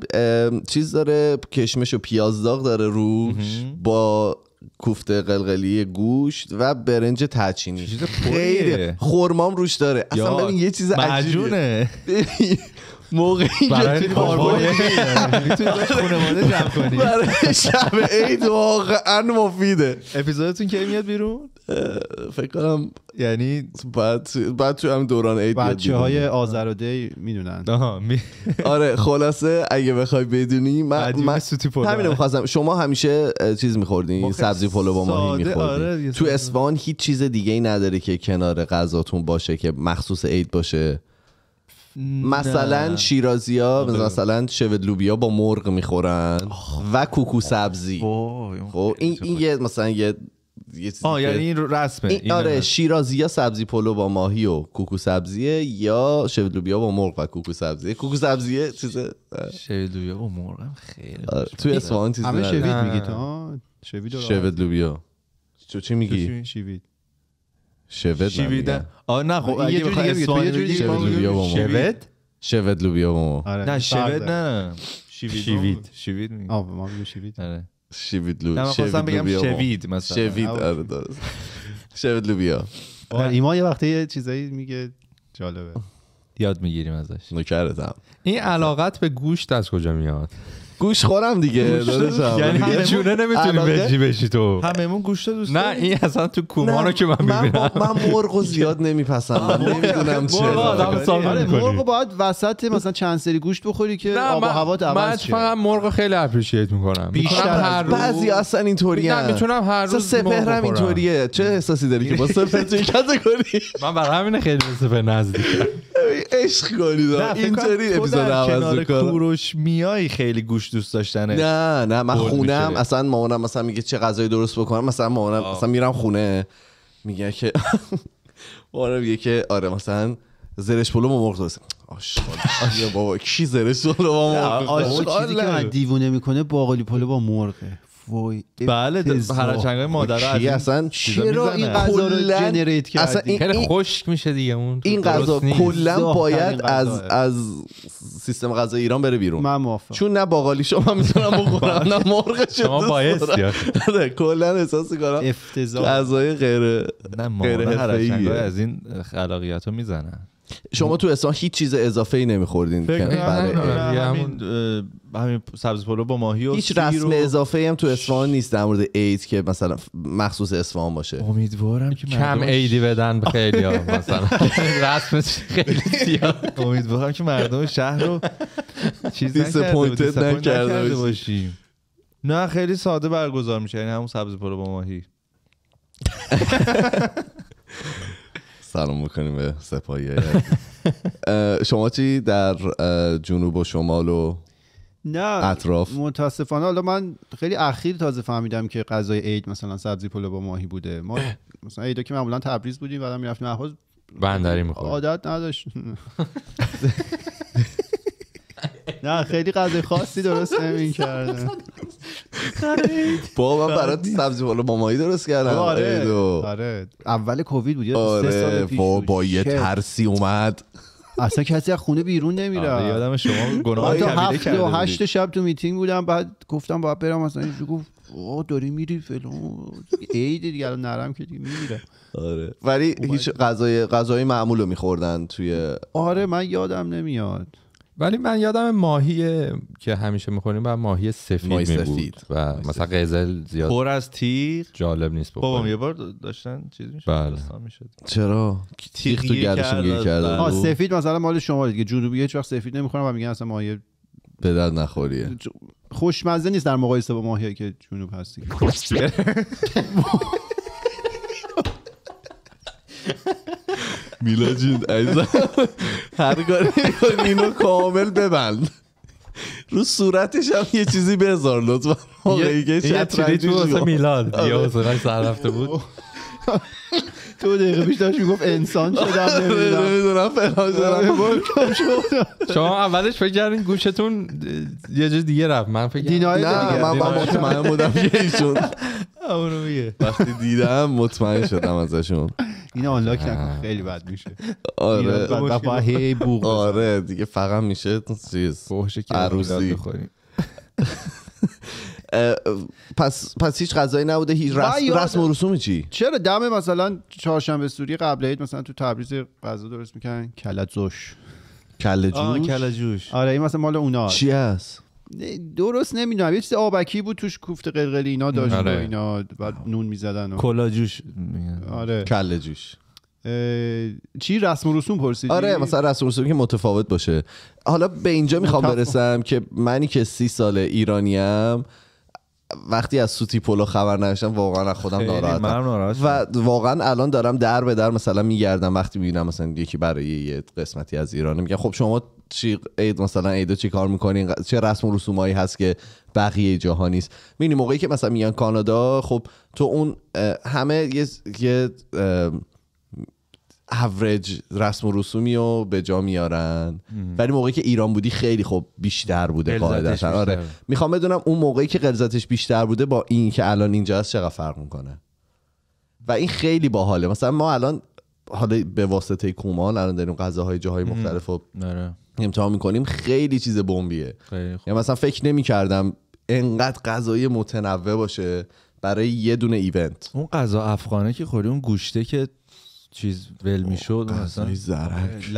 چیز داره کشمش و پیاز داغ داره روش با کوفته قلقلی گوشت و برنج تچینی چیز خیلی خرمام روش داره اصلا ببین یه چیز عجیبه موقع برای خانواده جمع کنی برای شب عید واقعا مفیده اپیزودتون که میاد بیرون فکر کنم یعنی بعد بعد هم دوران عید بچه های آذر میدونن آره خلاصه اگه بخوای بدونی من, من همین شما همیشه چیز میخوردین سبزی پلو با ماهی میخوردین آره، تو اسوان هیچ چیز دیگه ای نداره که کنار غذاتون باشه که مخصوص عید باشه مثلا شیرازی ها آره. مثلا شود لوبیا با مرغ میخورن و کوکو سبزی خب این, این یه مثلا یه یه آه یعنی این رسمه این آره شیرازی یا سبزی پلو با ماهی و کوکو سبزیه یا شویلوبیا با مرغ و کوکو سبزیه کوکو سبزیه چیز شویلوبیا با مرغ هم خیلی آره. توی اصفهان چیز همه شوید میگی تو شوید شویدلوبیا تو چی میگی شوید شوید شوید آه نه خب اگه بخوای اصفهانی شویلوبیا با مرغ شوید لوبیا با مرغ آره، نه شوید نه شوید شوید ما میگیم شوید آره شوید لوبیا من بگم شوید مثلا شوید آره درست شوید لوبیا ایما یه وقتی یه چیزایی میگه جالبه یاد میگیریم ازش نکرتم این علاقت به گوشت از کجا میاد گوش خورم دیگه یعنی چونه یعنی نمیتونی بجی بشی تو هممون گوشت دوست نه این اصلا تو کومانو که من میبینم من مرغ زیاد نمیپسندم نمیدونم چرا مرغ آره. آره، باید وسط مثلا چند سری گوشت بخوری که آب و هوا عوض شه من فقط مرغ خیلی اپریشییت میکنم بیشتر هر روز بعضی اصلا اینطوری نه میتونم هر روز سپهرم اینطوریه چه احساسی داری که با سپهر توی کنی من برای همین خیلی به سپهر نزدیکم عشق کنید اینطوری اپیزود عوض کوروش میای خیلی گوش دوست داشتنه نه نه من خونم اصلا مامانم مثلا میگه چه غذایی درست بکنم مثلا مامانم میرم خونه میگه که مامانم میگه که آره مثلا زرش پلو مرغ درست آشغال بابا کی زرش پلو با مرغ آشغال که من دیوونه میکنه باقالی پلو با مرغه وای بله چنگای مادر چی اصلا چرا این غذا رو جنریت کردی خیلی یعنی خشک میشه دیگه اون این غذا کلا باید از آره. از سیستم غذا ایران بره بیرون من موافقم چون نه باقالی شما میتونم بخورم نه مرغ شما بایستی آره، کلا احساس کنم افتضاح غذای غیر غیر چنگای از این خلاقیاتو میزنن شما تو اصلا هیچ چیز اضافه ای نمیخوردین یعنی برای همین همین سبز پلو با ماهی و هیچ رسم اضافه هم تو اصفهان نیست در مورد عید که مثلا مخصوص اصفهان باشه امیدوارم که کم عیدی بدن خیلی مثلا رسم خیلی زیاد امیدوارم که مردم شهر رو چیز نکرده باشیم نه خیلی ساده برگزار میشه یعنی همون سبز پلو با ماهی سلام میکنیم به سپاهی شما چی در جنوب و شمال و نه اطراف متاسفانه حالا من خیلی اخیر تازه فهمیدم که غذای عید مثلا سبزی پلو با ماهی بوده ما مثلا عیدا که معمولا تبریز بودیم بعدم میرفتیم اهواز بندری میخورد عادت نداشت نه خیلی غذای خاصی درست نمیکردم بابا من برات سبزی با ماهی درست کردم آره, آره. اول کووید بود آره، پیش با یه ترسی اومد اصلا کسی از خونه بیرون نمیره آره، یادم شما گناه هفت و هشت شب تو میتینگ بودم بعد گفتم باید برم مثلا اینجور گفت آه داری میری فلان عید دیگه الان نرم که دیگه میره آره ولی هیچ غذای غذای معمول رو میخوردن توی آره من یادم نمیاد ولی من یادم ماهی که همیشه میخوریم و ماهی سفید ماهی سفید. و مثلا قزل زیاد پر از تیر جالب نیست بابا یه بار داشتن چیز میشد بله. میشد چرا تیغ تو گردشون گیر کرده سفید مثلا مال شما دیگه جنوبی هیچ وقت سفید نمیخورن و میگن اصلا ماهی به درد نخوریه خوشمزه نیست در مقایسه با ماهی که جنوب هستی میلا جون ایزا هر کاری اینو کامل ببند رو صورتش هم یه چیزی بذار لطفا یه چیزی تو واسه میلاد یه آره. واسه سر رفته بود تو دقیقه بیش داشت میگفت انسان شدم آره، نمیدونم نمیدونم آره، شما اولش فکر کردین گوشتون یه جا دیگه رفت من فکر دینای نه من مطمئن بودم یه ایشون وقتی دیدم مطمئن شدم ازشون این آنلاک نکن خیلی بد میشه آره هی آره دیگه فقط میشه چیز عروسی پس پس هیچ غذایی نبوده هیچ رسم, رسم و رسوم چی چرا دم مثلا چهارشنبه سوری قبل عید مثلا تو تبریز غذا درست میکنن کلجوش کلجوش کلجوش آره این مثلا مال اونا چی هست درست نمیدونم یه چیز آبکی بود توش کوفت قلقلی اینا داشت آره. و اینا نون میزدن و... کلا جوش آره کله جوش چی رسم و رسوم پرسیدی آره مثلا رسم و رسوم که متفاوت باشه حالا به اینجا میخوام برسم که منی که سی سال ایرانیم وقتی از سوتی پولو خبر نداشتم واقعا از خودم ناراحتم و واقعا الان دارم در به در مثلا میگردم وقتی میبینم مثلا یکی برای یه قسمتی از ایران میگه خب شما چی عید مثلا عیدو چی کار میکنین چه رسم و رسومایی هست که بقیه جاها نیست میبینی موقعی که مثلا میگن کانادا خب تو اون همه یه اوریج رسم و رسومی رو به جا میارن ولی موقعی که ایران بودی خیلی خب بیشتر بوده قاعدتا آره میخوام بدونم اون موقعی که غلظتش بیشتر بوده با این که الان اینجا هست چقدر فرق میکنه و این خیلی باحاله مثلا ما الان حالا به واسطه کومان الان داریم غذاهای جاهای مختلف رو آره. امتحان میکنیم خیلی چیز بمبیه یعنی مثلا فکر نمیکردم انقدر غذای متنوع باشه برای یه دونه ایونت اون غذا افغانه که خوری اون گوشته که چیز ول میشد مثلا زرک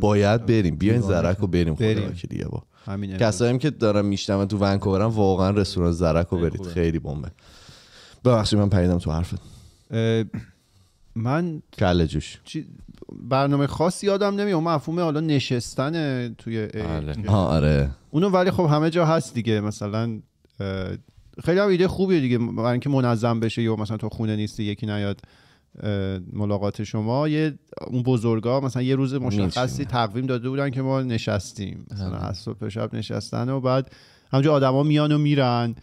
باید بریم بیاین زرک رو بریم خدا دیگه با کسایی که دارم میشتم تو ونکوورم واقعا رستوران زرک رو برید خیلی بمبه ببخشید من پریدم تو حرفت من کله جوش برنامه خاصی یادم نمیاد مفهوم حالا نشستن توی بله. آره اونو ولی خب همه جا هست دیگه مثلا خیلی هم ایده خوبیه دیگه برای اینکه منظم بشه یا مثلا تو خونه نیستی یکی نیاد ملاقات شما یه اون بزرگا مثلا یه روز مشخصی تقویم داده بودن که ما نشستیم مثلا بله. از صبح شب نشستن و بعد همجور آدما میان و میرن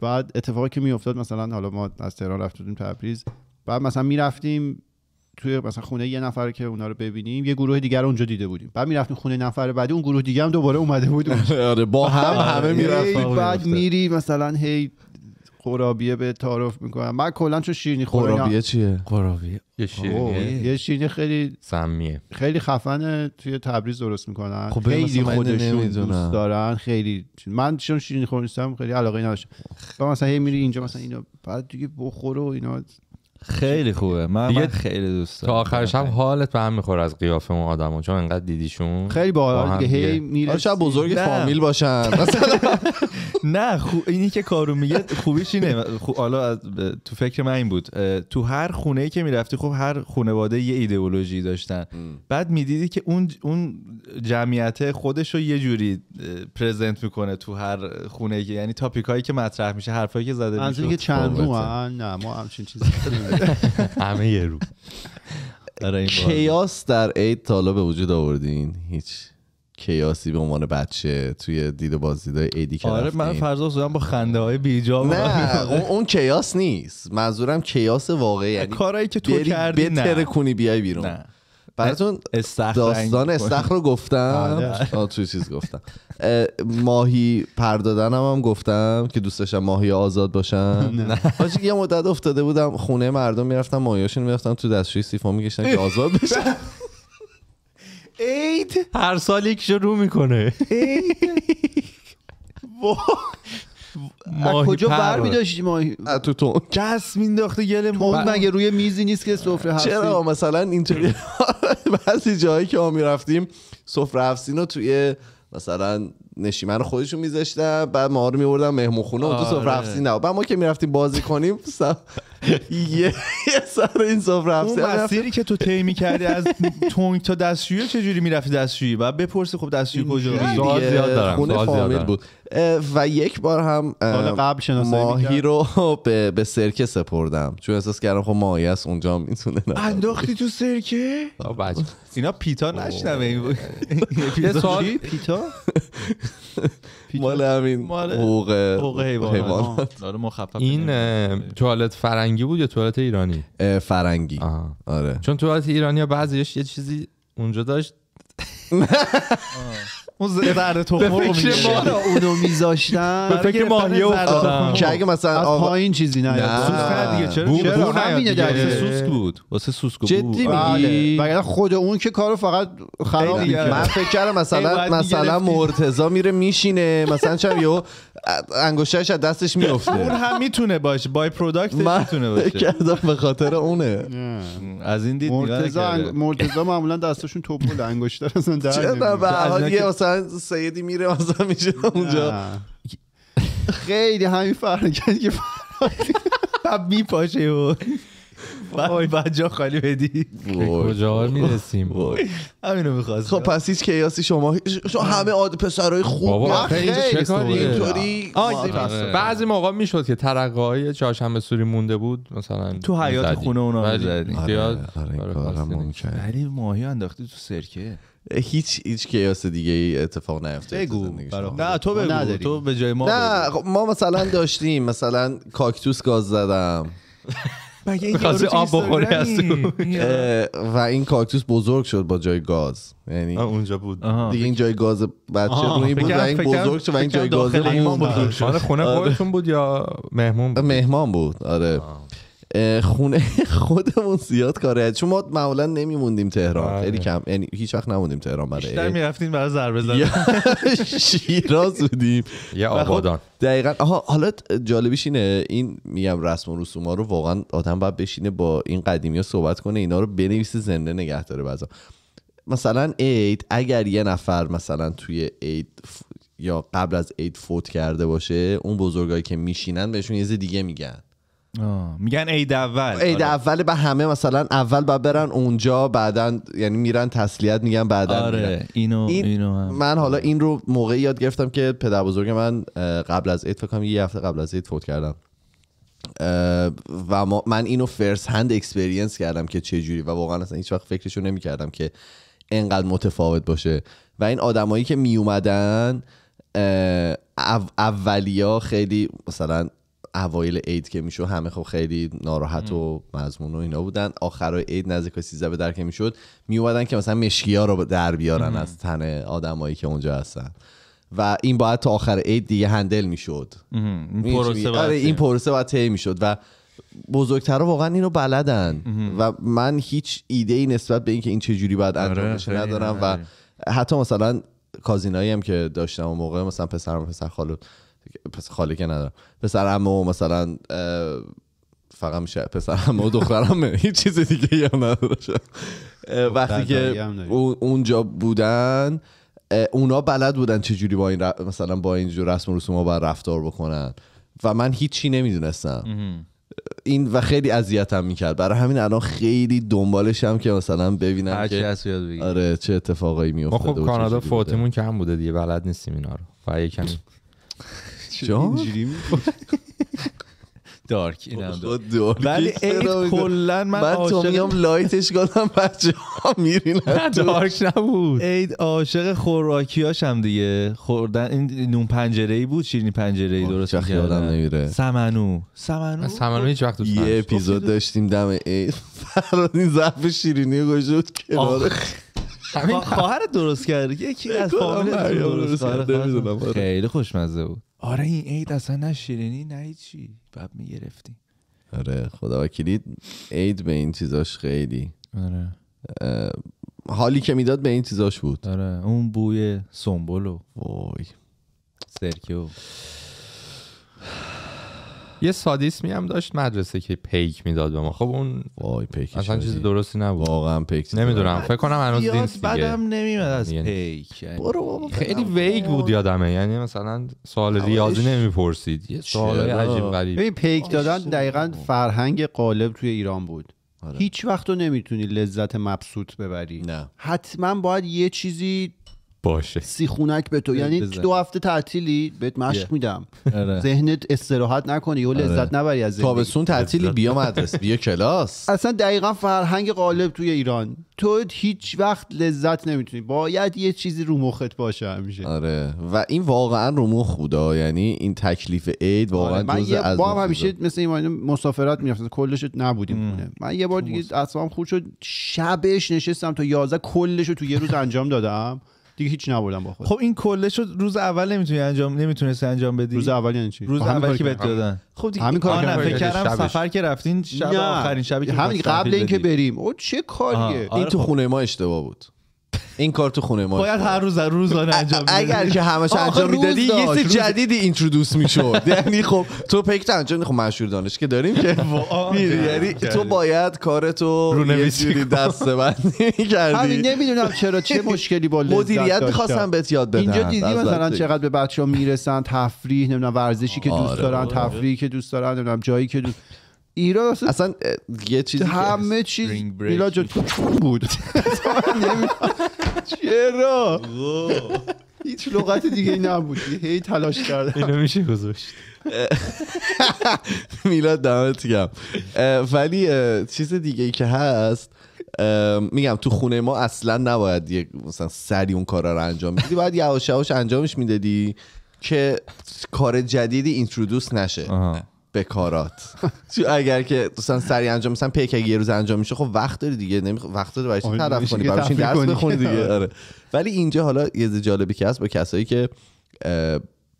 بعد اتفاقی که میافتاد مثلا حالا ما از تهران رفتیم تبریز بعد مثلا میرفتیم توی مثلا خونه یه نفر که اونا رو ببینیم یه گروه دیگر اونجا دیده بودیم بعد میرفتیم خونه نفر بعدی اون گروه دیگه هم دوباره اومده بود آره با هم همه میرفت بعد میری مثلا هی خورابیه به تعارف میکنن من کلا چون شیرینی خورم قرابیه چیه خورابیه یه شیرینی خیلی سمیه خیلی خفنه توی تبریز درست میکنن خب خیلی خودشون دوست دارن خیلی من چون شیرینی خور خیلی علاقه نداشتم مثلا هی میری اینجا مثلا اینو بعد دیگه بخور و اینا خیلی خوبه من, دیگه خیلی دوست دارم تا آخر شب حالت به هم میخوره از قیافه اون آدما چون انقدر دیدیشون خیلی باحال دیگه هی میره شب بزرگ فامیل باشن نه اینی که کارو میگه خوبیش اینه حالا تو فکر من این بود تو هر خونه ای که میرفتی خب هر خانواده یه ایدئولوژی داشتن بعد میدیدی که اون اون جمعیت خودش رو یه جوری پرزنت میکنه تو هر خونه که یعنی تاپیک هایی که مطرح میشه حرفایی که زده میشه چند نه ما همچین چیزی همه یه رو آره، کیاس در عید تالا به وجود آوردین هیچ کیاسی به عنوان بچه توی دید و بازدیدهای ایدی که آره من فرض با خنده های بیجا نه اون, کیاس نیست منظورم کیاس واقعی یعنی که تو کردی نه کنی بیای بیرون براتون داستان استخر رو گفتم آره. آه توی چیز گفتم ماهی پردادنم هم, گفتم که دوست داشتم ماهی آزاد باشن حاجی یه مدت افتاده بودم خونه مردم میرفتم ماهیاشون میرفتم تو دستشویی سیفا میگشتن که آزاد بشن اید هر سال یکیشو رو میکنه از کجا بر میداشید ماهی تو تو کس مینداخته گل مگه روی میزی نیست که سفره هست چرا مثلا اینطوری بعضی جایی که ما میرفتیم سفره هفت رو توی مثلا نشیمن خودشون میذاشتن بعد ما رو میبردن خونه اون تو سفره هفت آره. نه بعد ما که میرفتیم بازی کنیم یه سر این سفره هفت اون مسیری که تو طی کردی از تونگ تا دستشویی چجوری میرفتی دستشویی بعد بپرسی خب دستشویی کجا خونه فامیل بود و یک بار هم قبل ماهی رو به, سرکه سپردم چون احساس کردم خب ماهی است اونجا میتونه انداختی تو سرکه اینا پیتا نشنمه این پیتا پیتا مال همین حقوق حیوانات این توالت فرنگی بود یا توالت ایرانی فرنگی آره چون توالت ایرانی بعضیش یه چیزی اونجا داشت اون زرد تخم رو فکر ما اونو میذاشتن به فکر ماهی افتادم که اگه مثلا آقا این چیزی نه سوسک دیگه چرا چرا همینه در سوسک بود واسه سوسک بود جدی میگی مگر آره. خود اون که کارو فقط خراب میکنه من فکر کردم مثلا مثلا مرتضی میره میشینه مثلا چم یهو انگوشش از دستش میفته اون هم میتونه باشه بای پروداکت میتونه باشه کردم به خاطر اونه از این دید مرتضا مرتضی معمولا دستشون توپل انگشتر اصلا در نمیاد یه مثلا سیدی میره مثلا میشه اونجا خیلی همین فرنگی که میپاشه و وای بعد خالی بدی کجا میرسیم همینو میخواست خب پس هیچ کیاسی شما شما همه آد پسرای خوب اینطوری آره. بعضی موقع میشد که ترقه های چهارشنبه سوری مونده بود مثلا تو حیات خونه اونا آره، آره، ولی ماهی انداختی تو سرکه هیچ هیچ کیاس دیگه ای اتفاق نیفتاد بگو نه تو بگو تو به جای ما نه خب، ما مثلا داشتیم مثلا کاکتوس گاز زدم مگه این یارو آب بخوره از تو و این کاکتوس بزرگ شد با جای گاز یعنی اونجا بود دیگه این جای گاز بچه روی بود و این بزرگ شد و این جای گاز بود آره، خونه آره. خودتون بود یا مهمون بود مهمان بود آره خونه خودمون زیاد کاره چون ما معمولا نمیموندیم تهران آره. خیلی کم یعنی هیچ وقت نموندیم تهران برای بیشتر میرفتیم برای شیراز بودیم یا خب آبادان دقیقا آها حالا جالبیش اینه این میگم رسم و رسوم ها رو واقعا آدم باید بشینه با این قدیمی ها صحبت کنه اینا رو بنویسه زنده نگه داره بعضا مثلا عید اگر یه نفر مثلا توی عید یا قبل از اید فوت کرده باشه اون بزرگایی که میشینن بهشون یه دیگه میگن آه. میگن عید اول عید آره. اول به همه مثلا اول باید برن اونجا بعدا یعنی میرن تسلیت میگن بعدا آره. اینو, این اینو هم. من حالا این رو موقعی یاد گرفتم که پدر بزرگ من قبل از عید فکر کنم یه هفته قبل از عید فوت کردم و من اینو فرست هند اکسپریانس کردم که چه جوری و واقعا اصلا هیچ وقت فکرشو نمیکردم که انقدر متفاوت باشه و این آدمایی که می اومدن اولیا خیلی مثلا اوایل عید که میشد همه خب خیلی ناراحت و مضمون و اینا بودن آخرای عید نزدیک 13 به در که میشد میومدن که مثلا مشکیا رو در بیارن از تن آدمایی که اونجا هستن و این باید تا آخر عید دیگه هندل میشد این پروسه آره این پروسه باید طی میشد و بزرگترها واقعا اینو بلدن و من هیچ ایده ای نسبت به اینکه این چه جوری باید انجام آره، بشه ندارم و حتی مثلا کازینایی هم که داشتم و موقع مثلا پسرم پسر خالو پس خالی که ندارم پسر عمو مثلا فقط میشه پسر امو و هیچ چیز دیگه هم نداشت. وقتی که اونجا بودن اونا بلد بودن چجوری با این مثلا با جور رسم و رسوم ها باید رفتار بکنن و من هیچ هیچی نمیدونستم این و خیلی اذیتم میکرد برای همین الان خیلی دنبالشم که مثلا ببینم که آره چه اتفاقایی میفته خب کانادا فوتیمون کم بوده دیگه بلد نیستیم اینا رو و یکم اینجوری دارک اینا خب، دارک ولی کلا من من تو میام لایتش گادم بچه ها میرین دارک نبود اید عاشق خوراکیاش هم دیگه خوردن این نون پنجره ای بود شیرینی پنجره ای درست یادم نمیره سمنو سمنو سمنو هیچ وقت یه اپیزود خب، داشتیم دم عید فرادین ظرف شیرینی گوشت کنار همین خواهر درست کرد یکی از فامیل درست کرد آره. خیلی خوشمزه بود آره این عید اصلا نه شیرینی نه چی بعد میگرفتی آره خدا وکیلی عید به این چیزاش خیلی آره حالی که میداد به این چیزاش بود آره اون بوی سنبول و وای سرکه و یه سادیسمی هم داشت مدرسه که پیک میداد به ما خب اون وای پیک اصلا چیز درستی نبود واقعا پیک نمیدونم فکر کنم هنوز دین دیگه نمیاد از یعنی پیک یعنی برو خیلی ویگ بود یادمه یعنی مثلا سوال ریاضی نمیپرسید یه سوال عجیب غریب پیک دادن دقیقا فرهنگ قالب توی ایران بود آره. هیچ وقت رو نمیتونی لذت مبسوط ببری نه حتما باید یه چیزی باشه سی به تو یعنی بزن. دو هفته تعطیلی بهت مشق yeah. میدم آره. ذهنت استراحت نکنی یا آره. لذت نبری از تابستون تعطیلی بیا مدرسه بیا کلاس اصلا دقیقا فرهنگ غالب توی ایران تو هیچ وقت لذت نمیتونی باید یه چیزی رو مخت باشه همیشه آره و این واقعا رو مخ بودا یعنی این تکلیف عید آره. واقعا آره. من یه با همیشه مثل این مسافرت میرفتم کلش نبودیم من یه بار دیگه اصلا خود شد شبش نشستم تا 11 کلش رو تو یه روز انجام دادم دیگه هیچ نبردم با خود خب این کله شد روز اول نمیتونی انجام نمیتونستی انجام بدی روز اول یعنی چی روز اول که بهت دادن خب دیگه همین کار فکر کردم سفر که رفتین شب آخرین شبی که همین قبل اینکه بریم او چه کاریه آره، این تو خب. خونه ما اشتباه بود این کار تو خونه ما باید هر روز هر روزانه انجام میدادی اگر که همش انجام میدادی یه سری جدیدی اینترودوس میشد یعنی خب تو پکت انجام خب مشهور دانش که داریم که یعنی تو باید کارتو رو یه دسته دست بندی کردی همین نمیدونم چرا چه مشکلی با مدیریت میخواستم بهت یاد بدم اینجا دیدی مثلا چقدر به بچه‌ها میرسن تفریح نمیدونم ورزشی که دوست آره، دارن آره. تفریحی که دوست دارن نمیدونم جایی که دوست ایران اصلا, یه چیزی همه چیز میلاد جان بود چرا هیچ لغت دیگه نبود هی تلاش کردم اینو میشه گذاشت میلاد دمت گرم ولی چیز دیگه ای که هست میگم تو خونه ما اصلا نباید مثلا سری اون کارا رو انجام میدی باید یواش یواش انجامش میدادی که کار جدیدی اینترودوس نشه بکارات اگر که دوستان سری انجام مثلا پیک یه روز انجام میشه خب وقت داری دیگه نمیخ... وقت داری برایش طرف کنی درس بخونی دیگه آره. ولی اینجا حالا یه جالبی که هست با کسایی که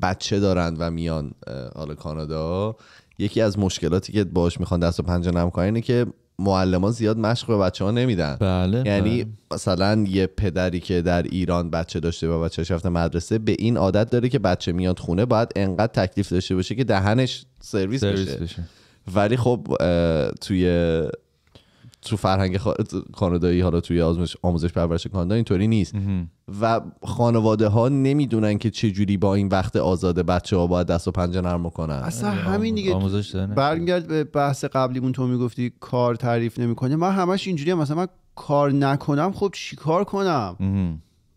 بچه دارند و میان حالا کانادا یکی از مشکلاتی که باش میخوان دست و پنجه کنن اینه که معلمان زیاد مشق به بچه ها نمیدن بله یعنی بله. مثلا یه پدری که در ایران بچه داشته و بچه رفته مدرسه به این عادت داره که بچه میاد خونه باید انقدر تکلیف داشته باشه که دهنش سرویس, سرویس بشه. ولی خب توی تو فرهنگ خا... کانادایی حالا توی آزمش... آموزش پرورش کانادا اینطوری نیست و خانواده ها نمیدونن که چه جوری با این وقت آزاده بچه ها باید دست و پنجه نرم کنن اصلا همین دیگه به بحث قبلیمون تو میگفتی کار تعریف نمیکنه من همش اینجوری هم. مثلا من کار نکنم خب چیکار کنم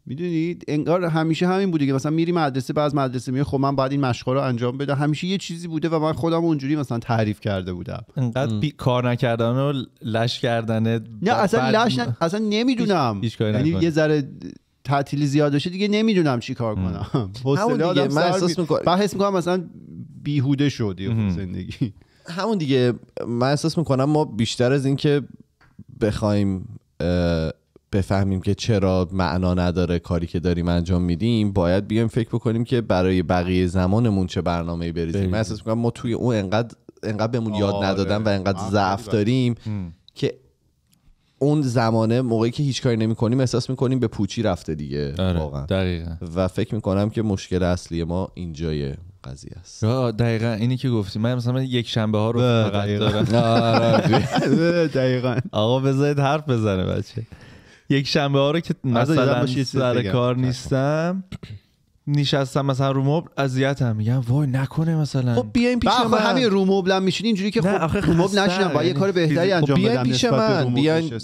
میدونید انگار همیشه همین بوده که مثلا میری مدرسه بعد مدرسه میای خب من باید این مشقا رو انجام بدم همیشه یه چیزی بوده و من خودم اونجوری مثلا تعریف کرده بودم انقدر بی... کار نکردن و لش کردن نه اصلا لش اصلا نمیدونم یعنی یه ذره تعطیل زیاد بشه دیگه نمیدونم چی کار کنم حوصله آدم من احساس میکنم حس میکنم مثلا بیهوده شدی زندگی همون دیگه من احساس میکنم ما بیشتر از اینکه بخوایم بفهمیم که چرا معنا نداره کاری که داریم انجام میدیم باید بیایم فکر بکنیم که برای بقیه زمانمون چه برنامه‌ای بریزیم من احساس میکنم ما توی اون انقدر انقدر بهمون یاد آره. ندادن و انقدر ضعف داریم که اون زمانه موقعی که هیچ کاری نمی کنیم احساس میکنیم به پوچی رفته دیگه آره. واقعا دقیقا. و فکر میکنم که مشکل اصلی ما اینجای قضیه است دقیقا اینی که گفتی من مثلا یک شنبه ها رو بله، فقط دارم آره. دقیقا آقا بذارید حرف بزنه بچه یک شنبه ها رو که مثلا سر کار نیستم نشستم مثلا رو مبل اذیتم میگم وای نکنه مثلا خب بیاین پیش خب من همین رو هم میشینی اینجوری که خب رو مبل نشینم با یه یعنی کار بهتری خب انجام بدم بیاین پیش من بیاین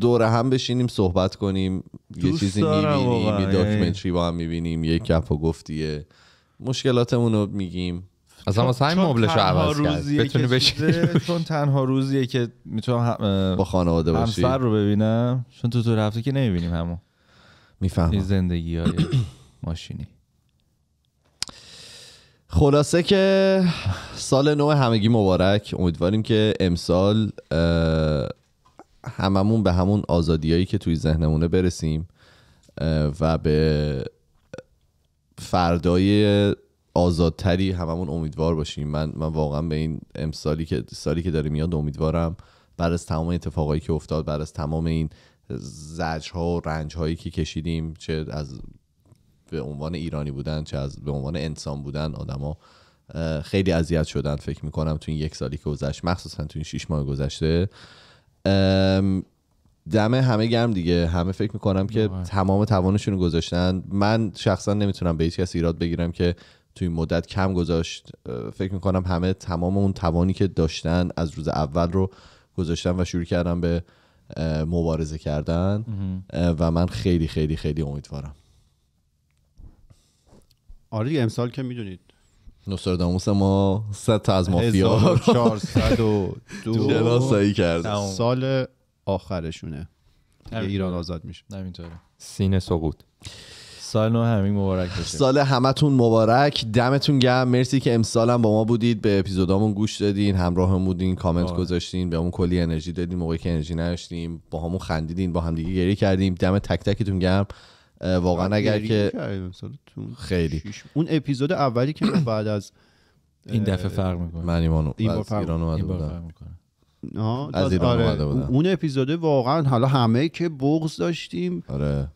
دور هم بشینیم صحبت کنیم یه چیزی میبینیم یه داکیومنتری با هم میبینیم یه کف و گفتیه مشکلاتمون رو میگیم اصلا واسه همین رو عوض کرد بتونی بشه چون تنها روزیه که میتونم هم... با خانواده باشی همسر رو ببینم چون تو تو رفته که نمیبینیم همو میفهمم این زندگی های ماشینی خلاصه که سال نو همگی مبارک امیدواریم که امسال هممون به همون آزادیایی که توی ذهنمونه برسیم و به فردای آزادتری هممون امیدوار باشیم من من واقعا به این امسالی که سالی که داره میاد امیدوارم بعد از تمام اتفاقایی که افتاد بعد از تمام این زجرها و رنج که کشیدیم چه از به عنوان ایرانی بودن چه از به عنوان انسان بودن آدما خیلی اذیت شدن فکر کنم تو این یک سالی که گذشت مخصوصا تو این شیش ماه گذشته دم همه گرم دیگه همه فکر میکنم که تمام توانشون گذاشتن من شخصا نمیتونم به هیچ کسی ایراد بگیرم که توی این مدت کم گذاشت فکر میکنم همه تمام اون توانی که داشتن از روز اول رو گذاشتن و شروع کردن به مبارزه کردن و من خیلی خیلی خیلی امیدوارم آره دیگه امسال که میدونید نوستراداموس ما صد تا از مافیا 1402 شناسایی کرد سال آخرشونه ایران آزاد میشه سینه سقوط سال نو همین مبارک باشه سال همتون مبارک دمتون گرم مرسی که امسال هم با ما بودید به اپیزودامون گوش دادین همراه بودین کامنت گذاشتین به اون کلی انرژی دادین موقعی که انرژی نداشتیم با همون خندیدین با هم دیگه گری کردیم دم تک تکتون گرم واقعا اگر که خیلی اون اپیزود اولی که بعد از این دفعه فرق میکنه من ایمانو از ایران از ایران آره. اون اپیزود واقعا حالا همه که بغض داشتیم آره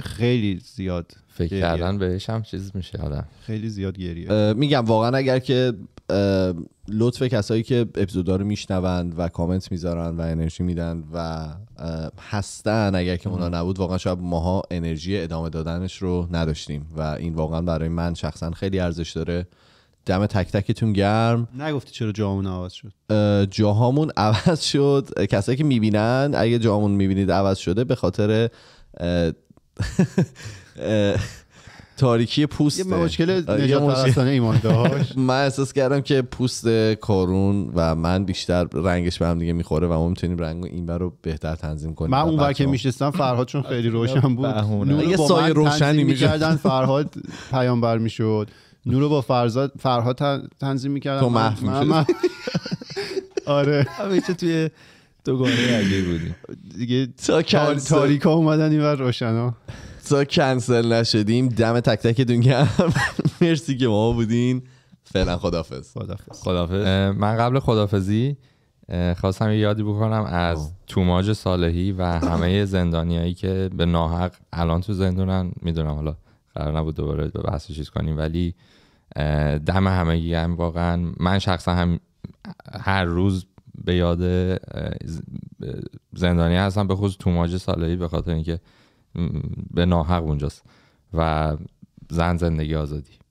خیلی زیاد فکر کردن بهش هم چیز میشه آدم آره. خیلی زیاد گریه میگم واقعا اگر که لطف کسایی که اپیزودا رو میشنوند و کامنت میذارن و انرژی میدن و هستن اگر که اونا نبود واقعا شاید ماها انرژی ادامه دادنش رو نداشتیم و این واقعا برای من شخصا خیلی ارزش داره دم تک تکتون گرم نگفتی چرا جامون عوض شد جاهامون عوض شد کسایی که میبینن اگه جامون میبینید عوض شده به خاطر تاریکی پوست یه مشکل نجات ایمان داشت من احساس کردم که پوست کارون و من بیشتر رنگش به هم دیگه میخوره و ما میتونیم رنگ این بر رو بهتر تنظیم کنیم من اون بر که میشستم فرهاد چون خیلی روشن بود نور با سایه روشنی میکردن فرهاد پیامبر میشد نورو با فرزاد فرهاد تنظیم میکردن تو میشد آره همیشه آره، توی دوگانه عجیب بودیم دیگه تا کنسل... تاریکا اومدن اینور روشنا تا کنسل نشدیم دم تک تک گرم مرسی که ما بودین فعلا خدافظ خدافظ من قبل خدافظی خواستم یه یادی بکنم از توماج صالحی و همه زندانیایی که به ناحق الان تو زندونن میدونم حالا قرار نبود دوباره به بحث چیز کنیم ولی دم همه هم واقعا من شخصا هم هر روز به یاد زندانی هستم به خصوص توماج سالهی به خاطر اینکه به ناحق اونجاست و زن زندگی آزادی